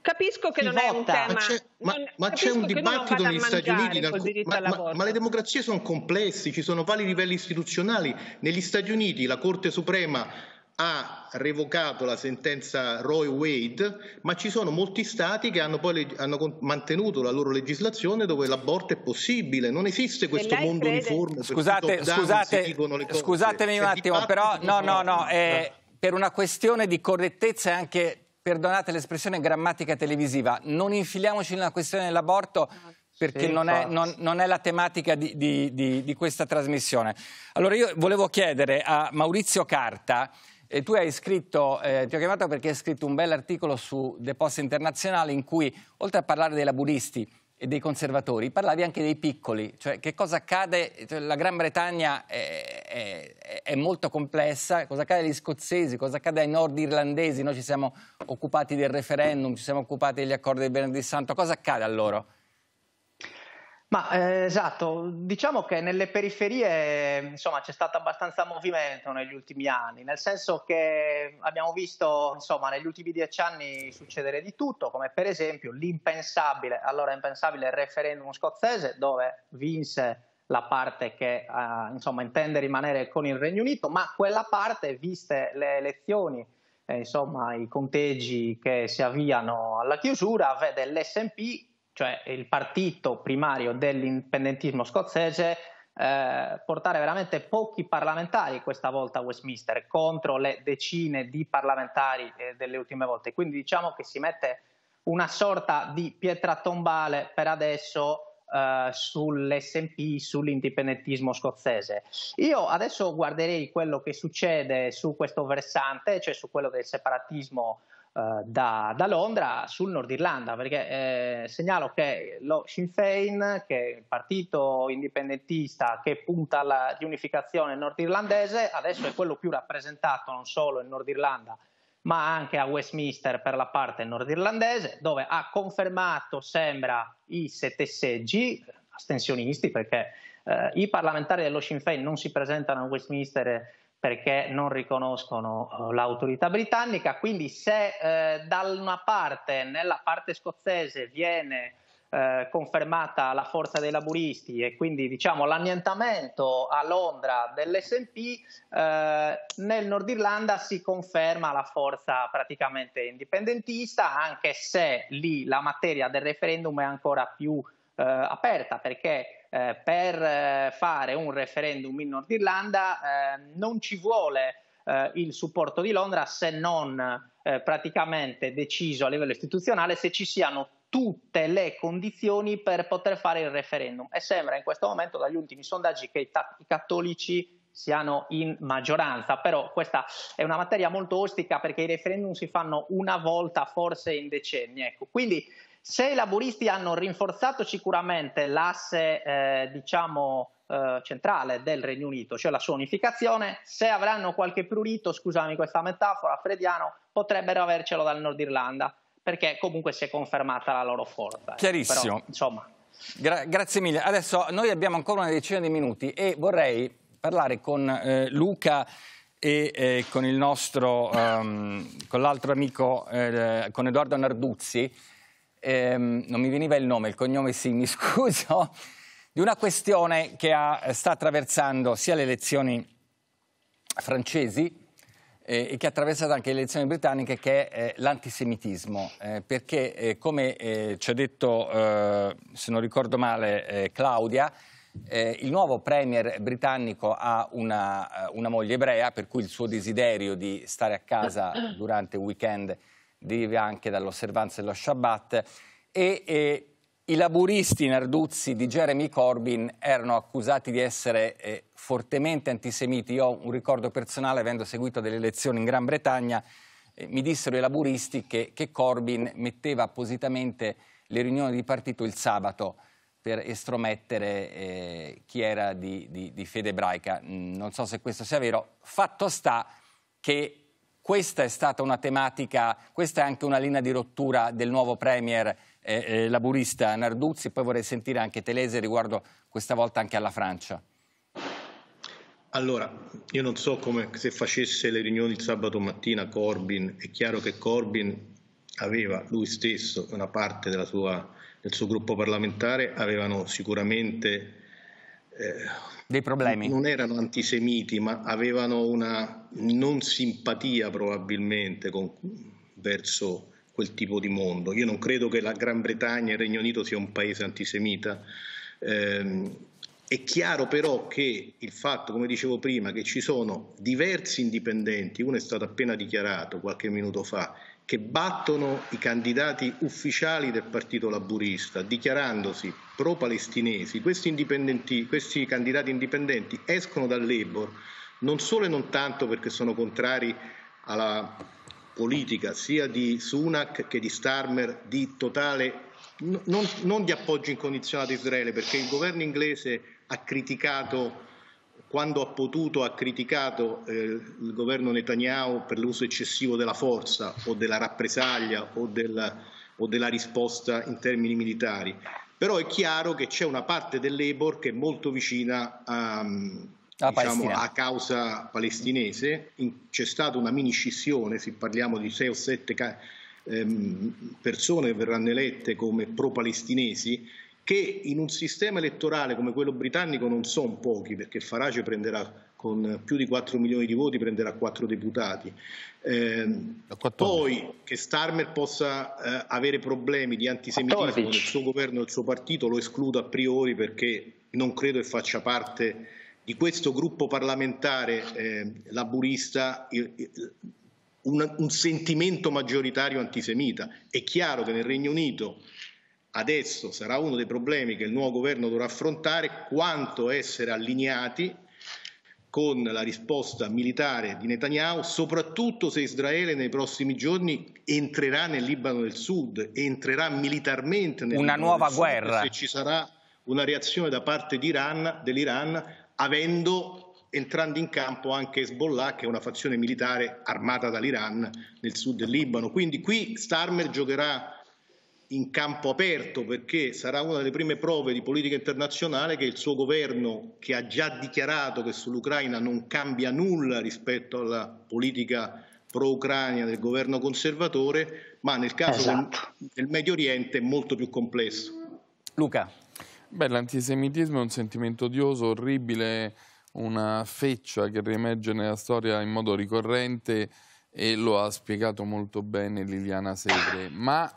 Capisco che si non vota. è un tema. Ma c'è, ma, non, ma c'è un dibattito negli Stati Uniti. Dal, ma, ma, le democrazie sono complesse, ci sono vari livelli istituzionali. Negli Stati Uniti la Corte Suprema ha revocato la sentenza Roy Wade, ma ci sono molti stati che hanno poi hanno mantenuto la loro legislazione dove l'aborto è possibile. Non esiste questo mondo crede. uniforme. Scusate, scusate, scusatemi un cioè, attimo, però no, no, no, è eh, per una questione di correttezza e anche, perdonate l'espressione, grammatica televisiva, non infiliamoci nella questione dell'aborto ah, perché sì, non, è, non, non, è, la tematica di, di, di, di questa trasmissione. Allora io volevo chiedere a Maurizio Carta e tu hai scritto, eh, ti ho chiamato perché hai scritto un bell'articolo su The Post Internazionale in cui, oltre a parlare dei laburisti e dei conservatori, parlavi anche dei piccoli. Cioè, che cosa accade? Cioè, la Gran Bretagna è, è, è, molto complessa. Cosa accade agli scozzesi? Cosa accade ai nordirlandesi? Noi ci siamo occupati del referendum, ci siamo occupati degli accordi del Venerdì Santo. Cosa accade a loro? Ma eh, esatto, diciamo che nelle periferie insomma, c'è stato abbastanza movimento negli ultimi anni, nel senso che abbiamo visto insomma, negli ultimi dieci anni succedere di tutto, come per esempio l'impensabile, allora impensabile referendum scozzese dove vinse la parte che eh, insomma, intende rimanere con il Regno Unito, ma quella parte, viste le elezioni, eh, insomma, i conteggi che si avviano alla chiusura, vede l'SP cioè il partito primario dell'indipendentismo scozzese, eh, portare veramente pochi parlamentari questa volta a Westminster contro le decine di parlamentari eh, delle ultime volte. Quindi diciamo che si mette una sorta di pietra tombale per adesso eh, sull'SP, sull'indipendentismo scozzese. Io adesso guarderei quello che succede su questo versante, cioè su quello del separatismo scozzese. Eh, da, da, Londra sul Nord Irlanda, perché eh, segnalo che lo Sinn Féin, che è il partito indipendentista che punta alla riunificazione nordirlandese, adesso è quello più rappresentato non solo in Nord Irlanda, ma anche a Westminster per la parte nordirlandese, dove ha confermato, sembra, i sette seggi astensionisti, perché eh, i parlamentari dello Sinn Féin non si presentano a Westminster perché non riconoscono eh, l'autorità britannica, quindi se eh, da una parte, nella parte scozzese, viene eh, confermata la forza dei laburisti e quindi diciamo, l'annientamento a Londra dell'SP, eh, nel Nord Irlanda si conferma la forza praticamente indipendentista, anche se lì la materia del referendum è ancora più eh, aperta perché eh, per eh, fare un referendum in Nord Irlanda eh, non ci vuole eh, il supporto di Londra se non eh, praticamente deciso a livello istituzionale se ci siano tutte le condizioni per poter fare il referendum e sembra in questo momento dagli ultimi sondaggi che i, ta- i cattolici siano in maggioranza, però questa è una materia molto ostica perché i referendum si fanno una volta, forse in decenni. Ecco. Quindi se i laburisti hanno rinforzato sicuramente l'asse, eh, diciamo, eh, centrale del Regno Unito, cioè la sua unificazione, se avranno qualche prurito, scusami questa metafora, frediano, potrebbero avercelo dal Nord Irlanda, perché comunque si è confermata la loro forza. Ecco, Chiarissimo. Però, insomma. Gra grazie mille. Adesso noi abbiamo ancora una decina di minuti e vorrei parlare con eh, Luca e eh, con il nostro, um, con l'altro amico, eh, con Edoardo Narduzzi, ehm, non mi veniva il nome, il cognome sì, mi scuso, di una questione che ha, eh, sta attraversando sia le elezioni francesi eh, e che ha attraversato anche le elezioni britanniche, che è eh, l'antisemitismo. Eh, perché, eh, come eh, ci ha detto, se non ricordo male, Claudia, eh, il nuovo premier britannico ha una, una, moglie ebrea, per cui il suo desiderio di stare a casa durante il weekend deriva anche dall'osservanza dello Shabbat e, e i laburisti narduzzi di Jeremy Corbyn erano accusati di essere eh, fortemente antisemiti. Io ho un ricordo personale, avendo seguito delle elezioni in Gran Bretagna, eh, mi dissero i laburisti che, che, Corbyn metteva appositamente le riunioni di partito il sabato per estromettere eh, chi era di, di, di fede ebraica. Mm, non so se questo sia vero. Fatto sta che questa è stata una tematica, questa è anche una linea di rottura del nuovo Premier eh, eh, laburista Narduzzi. Poi vorrei sentire anche Telese riguardo questa volta anche alla Francia. Allora, io non so come se facesse le riunioni il sabato mattina Corbyn, è chiaro che Corbyn aveva lui stesso e una parte sua, del suo gruppo parlamentare, avevano sicuramente eh, dei problemi. Non erano antisemiti, ma avevano una non simpatia probabilmente con, verso quel tipo di mondo. Io non credo che la Gran Bretagna e il Regno Unito sia un paese antisemita. Eh, è chiaro però che il fatto, come dicevo prima, che ci sono diversi indipendenti, uno è stato appena dichiarato qualche minuto fa, che battono i candidati ufficiali del partito laburista, dichiarandosi pro-palestinesi, questi, questi candidati indipendenti escono dal Labour non solo e non tanto perché sono contrari alla politica sia di Sunak che di Starmer di totale non, non, di appoggio incondizionato a Israele perché il governo inglese ha criticato quando ha potuto ha criticato eh, il governo Netanyahu per l'uso eccessivo della forza o della rappresaglia o, del, o della risposta in termini militari. Però è chiaro che c'è una parte del Labour che è molto vicina a, mm, diciamo, a causa palestinese. c'è stata una mini scissione, se parliamo di 6 o 7 ehm, persone che verranno elette come pro-palestinesi, che in un sistema elettorale come quello britannico non sono pochi, perché Farage prenderà con più di 4 milioni di voti, prenderà 4 deputati. Eh, poi che Starmer possa eh, avere problemi di antisemitismo 14. nel suo governo e nel suo partito lo escludo a priori perché non credo che faccia parte di questo gruppo parlamentare eh, laburista. Il, il, un, un sentimento maggioritario antisemita. È chiaro che nel Regno Unito Adesso sarà uno dei problemi che il nuovo governo dovrà affrontare quanto essere allineati con la risposta militare di Netanyahu, soprattutto se Israele nei prossimi giorni entrerà nel Libano del Sud, entrerà militarmente nel una Libano nuova Sud, guerra. se ci sarà una reazione da parte dell'Iran, avendo entrando in campo anche Hezbollah, che è una fazione militare armata dall'Iran nel sud del Libano. Quindi qui Starmer giocherà in campo aperto perché sarà una delle prime prove di politica internazionale che il suo governo, che ha già dichiarato che sull'Ucraina non cambia nulla rispetto alla politica pro-Ucraina del governo conservatore, ma nel caso esatto. del Medio Oriente è molto più complesso. Luca. l'antisemitismo è un sentimento odioso, orribile, una feccia che riemerge nella storia in modo ricorrente e lo ha spiegato molto bene Liliana Segre, ma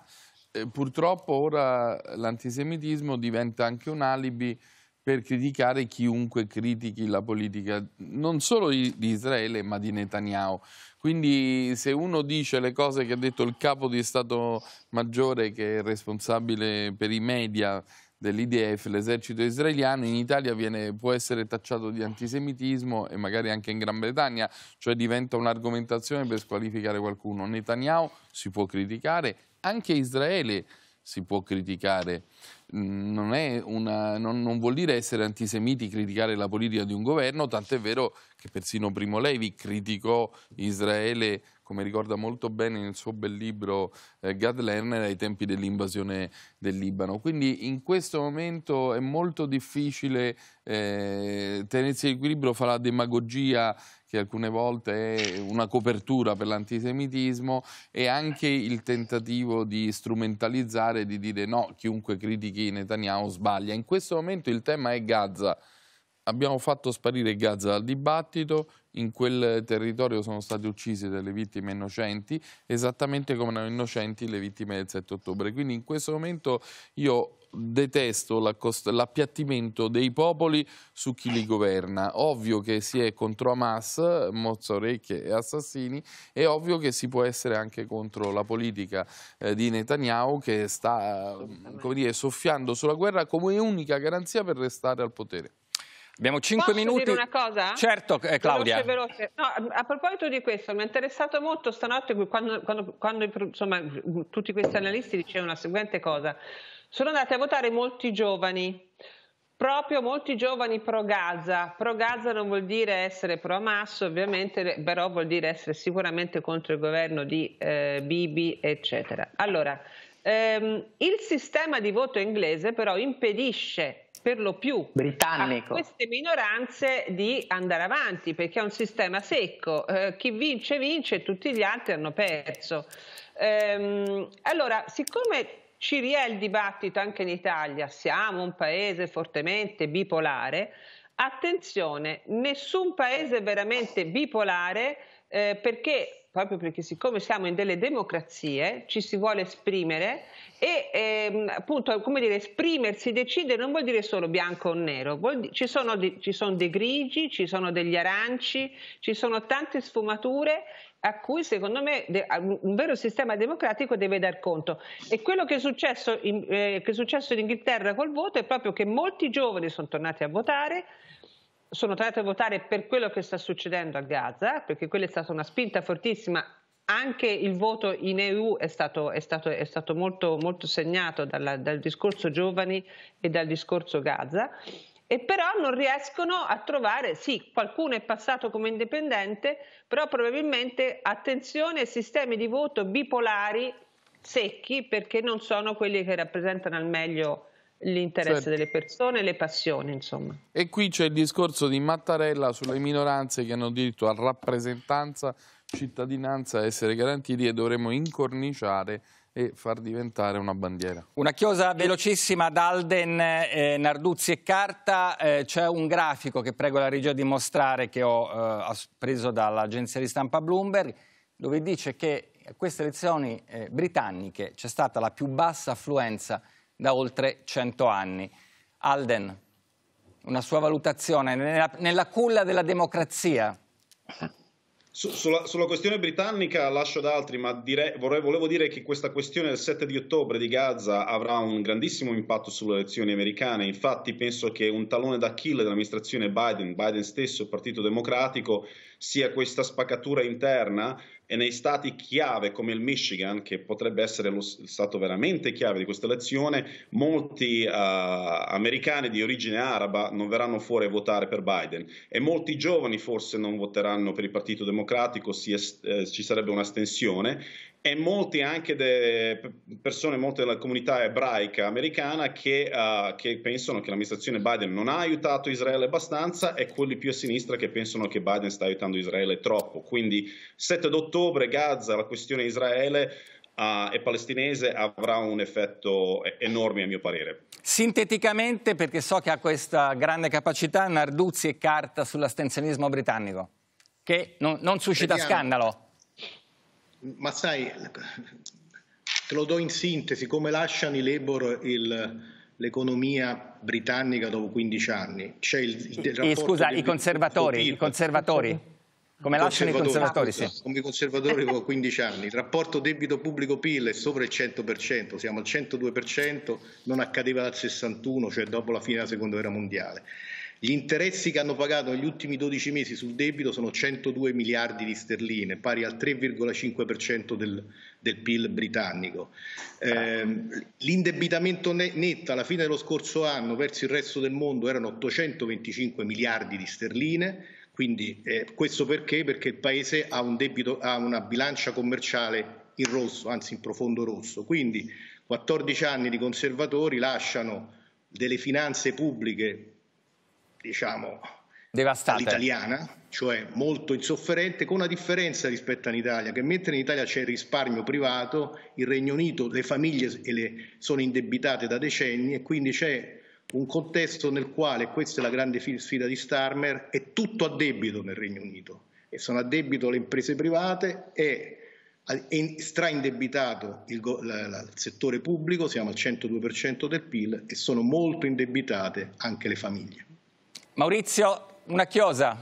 eh, purtroppo ora l'antisemitismo diventa anche un alibi per criticare chiunque critichi la politica, non solo di Israele ma di Netanyahu. Quindi se uno dice le cose che ha detto il capo di Stato Maggiore che è responsabile per i media dell'IDF, l'esercito israeliano, in Italia viene, può essere tacciato di antisemitismo e magari anche in Gran Bretagna, cioè diventa un'argomentazione per squalificare qualcuno. Netanyahu si può criticare, anche Israele si può criticare. Mm, non, una, non, non, vuol dire essere antisemiti criticare la politica di un governo, tant'è vero che persino Primo Levi criticò Israele come ricorda molto bene nel suo bel libro eh, Gad Lerner, ai tempi dell'invasione del Libano. Quindi in questo momento è molto difficile eh, tenersi l'equilibrio fra la demagogia che alcune volte è una copertura per l'antisemitismo, e anche il tentativo di strumentalizzare, di dire no, chiunque critichi Netanyahu sbaglia. In questo momento il tema è Gaza abbiamo fatto sparire Gaza dal dibattito, in quel territorio sono state uccise delle vittime innocenti, esattamente come erano innocenti le vittime del 7 ottobre. Quindi in questo momento io detesto l'appiattimento dei popoli su chi li governa. Ovvio che si è contro Hamas, mozza orecchie e assassini, e ovvio che si può essere anche contro la politica eh, di Netanyahu che sta dire, soffiando sulla guerra come unica garanzia per restare al potere. Abbiamo 5 Posso minuti. Posso dire una cosa? Certo, eh, Claudia. Veloce, veloce. No, a proposito di questo, mi è interessato molto stanotte quando, quando, quando insomma, tutti questi analisti dicevano la seguente cosa. Sono andati a votare molti giovani, proprio molti giovani pro Gaza. Pro Gaza non vuol dire essere pro Hamas, ovviamente, però vuol dire essere sicuramente contro il governo di eh, Bibi, eccetera. Allora, ehm, il sistema di voto inglese però impedisce per lo più Britannico. a queste minoranze di andare avanti perché è un sistema secco, eh, chi vince vince, e tutti gli altri hanno perso. Ehm, allora, siccome ci riè il dibattito anche in Italia, siamo un paese fortemente bipolare, attenzione, nessun paese veramente bipolare eh, perché proprio perché siccome siamo in delle democrazie ci si vuole esprimere e ehm, appunto come dire esprimersi, decidere non vuol dire solo bianco o nero, dire, ci, sono di, ci sono dei grigi, ci sono degli aranci, ci sono tante sfumature a cui secondo me un vero sistema democratico deve dar conto. E quello che è, in, eh, che è successo in Inghilterra col voto è proprio che molti giovani sono tornati a votare, sono tornati a votare per quello che sta succedendo a Gaza, perché quella è stata una spinta fortissima. Anche il voto in EU è stato, è stato, è stato molto, molto, segnato dalla, dal discorso giovani e dal discorso Gaza e però non riescono a trovare, sì, qualcuno è passato come indipendente, però probabilmente attenzione sistemi di voto bipolari secchi perché non sono quelli che rappresentano al meglio l'interesse certo. delle persone, le passioni, insomma. E qui c'è il discorso di Mattarella sulle minoranze che hanno diritto a rappresentanza, cittadinanza, essere garantiti e dovremo incorniciare e far diventare una bandiera. Una chiosa velocissima da Alden, eh, Narduzzi e Carta. Eh, c'è un grafico che prego la regia di mostrare che ho eh, preso dall'agenzia di stampa Bloomberg dove dice che a queste elezioni eh, britanniche c'è stata la più bassa affluenza da oltre 100 anni. Alden, una sua valutazione nella, nella culla della democrazia. Sulla, sulla, questione britannica lascio ad altri, ma dire, vorrei, volevo dire che questa questione del 7 di ottobre di Gaza avrà un grandissimo impatto sulle elezioni americane. Infatti, penso che un talone d'Achille dell'amministrazione Biden, Biden stesso, il Partito Democratico, sia questa spaccatura interna e nei stati chiave come il Michigan, che potrebbe essere lo stato veramente chiave di questa elezione, molti uh, americani di origine araba non verranno fuori a votare per Biden e molti giovani forse non voteranno per il Partito Democratico, si est- eh, ci sarebbe un'astensione e molte anche persone, molte della comunità ebraica americana che, uh, che, pensano che l'amministrazione Biden non ha aiutato Israele abbastanza e quelli più a sinistra che pensano che Biden sta aiutando Israele troppo. Quindi 7 d'ottobre Gaza, la questione Israele uh, e palestinese avrà un effetto enorme a mio parere. Sinteticamente, perché so che ha questa grande capacità, Narduzzi e Carta sull'astensionismo britannico, che non, non suscita Vediamo. scandalo. Ma sai, te lo do in sintesi, come lasciano i Labour il, l'economia britannica dopo 15 anni. C'è il, il e, scusa, i conservatori, i conservatori, Come lasciano i conservatori? sì. Come i conservatori dopo 15 anni. Il rapporto debito pubblico-PIL è sopra il 100%, siamo al 102%, non accadeva dal 61, cioè dopo la fine della Seconda Guerra Mondiale. Gli interessi che hanno pagato negli ultimi 12 mesi sul debito sono 102 miliardi di sterline, pari al 3,5% del, del, PIL britannico. Eh, l'indebitamento netto alla fine dello scorso anno verso il resto del mondo erano 825 miliardi di sterline, quindi eh, questo perché? Perché il Paese ha, un debito, ha una bilancia commerciale in rosso, anzi in profondo rosso. Quindi 14 anni di conservatori lasciano delle finanze pubbliche diciamo, Devastata. all'italiana, cioè molto insofferente, con una differenza rispetto all'Italia, che mentre in Italia c'è il risparmio privato, il Regno Unito le famiglie sono indebitate da decenni e quindi c'è un contesto nel quale, questa è la grande sfida di Starmer, è tutto a debito nel Regno Unito e sono a debito le imprese private e straindebitato il, il settore pubblico, siamo al 102% del PIL e sono molto indebitate anche le famiglie. Maurizio, una chiosa.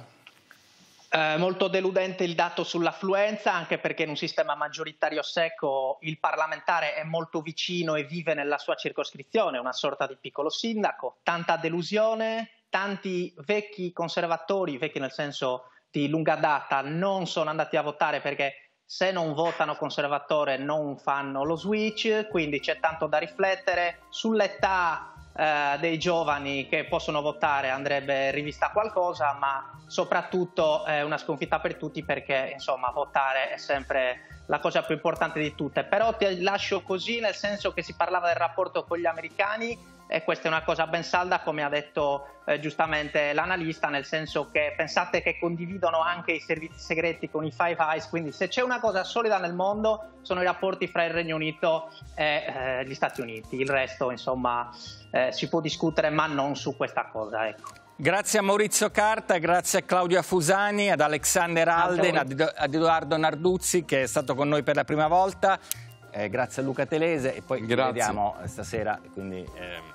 Eh, molto deludente il dato sull'affluenza, anche perché in un sistema maggioritario secco il parlamentare è molto vicino e vive nella sua circoscrizione, una sorta di piccolo sindaco. Tanta delusione, tanti vecchi conservatori, vecchi nel senso di lunga data, non sono andati a votare perché se non votano conservatore non fanno lo switch, quindi c'è tanto da riflettere sull'età eh, dei giovani che possono votare andrebbe rivista qualcosa, ma soprattutto è eh, una sconfitta per tutti perché insomma votare è sempre la cosa più importante di tutte. Però ti lascio così nel senso che si parlava del rapporto con gli americani e questa è una cosa ben salda come ha detto eh, giustamente l'analista, nel senso che pensate che condividono anche i servizi segreti con i Five Eyes, quindi se c'è una cosa solida nel mondo sono i rapporti fra il Regno Unito e eh, gli Stati Uniti, il resto insomma eh, si può discutere ma non su questa cosa. Ecco. Grazie a Maurizio Carta, grazie a Claudio Fusani, ad Alexander Alden, ad Edoardo Narduzzi che è stato con noi per la prima volta. Eh, grazie a Luca Telese e poi grazie. ci vediamo stasera. Quindi, ehm...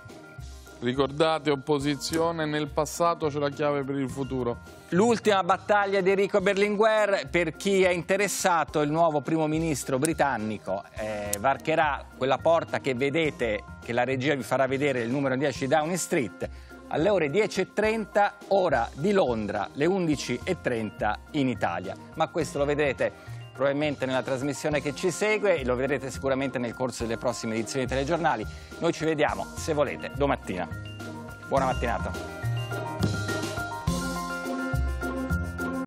Ricordate opposizione, nel passato c'è la chiave per il futuro. L'ultima battaglia di Enrico Berlinguer, per chi è interessato, il nuovo primo ministro britannico eh, varcherà quella porta che vedete, che la regia vi farà vedere, il numero 10 Downing Street, alle ore 10.30, ora di Londra, le 11.30 in Italia. Ma questo lo vedrete probabilmente nella trasmissione che ci segue e lo vedrete sicuramente nel corso delle prossime edizioni dei telegiornali. Noi ci vediamo, se volete, domattina. Buona mattinata.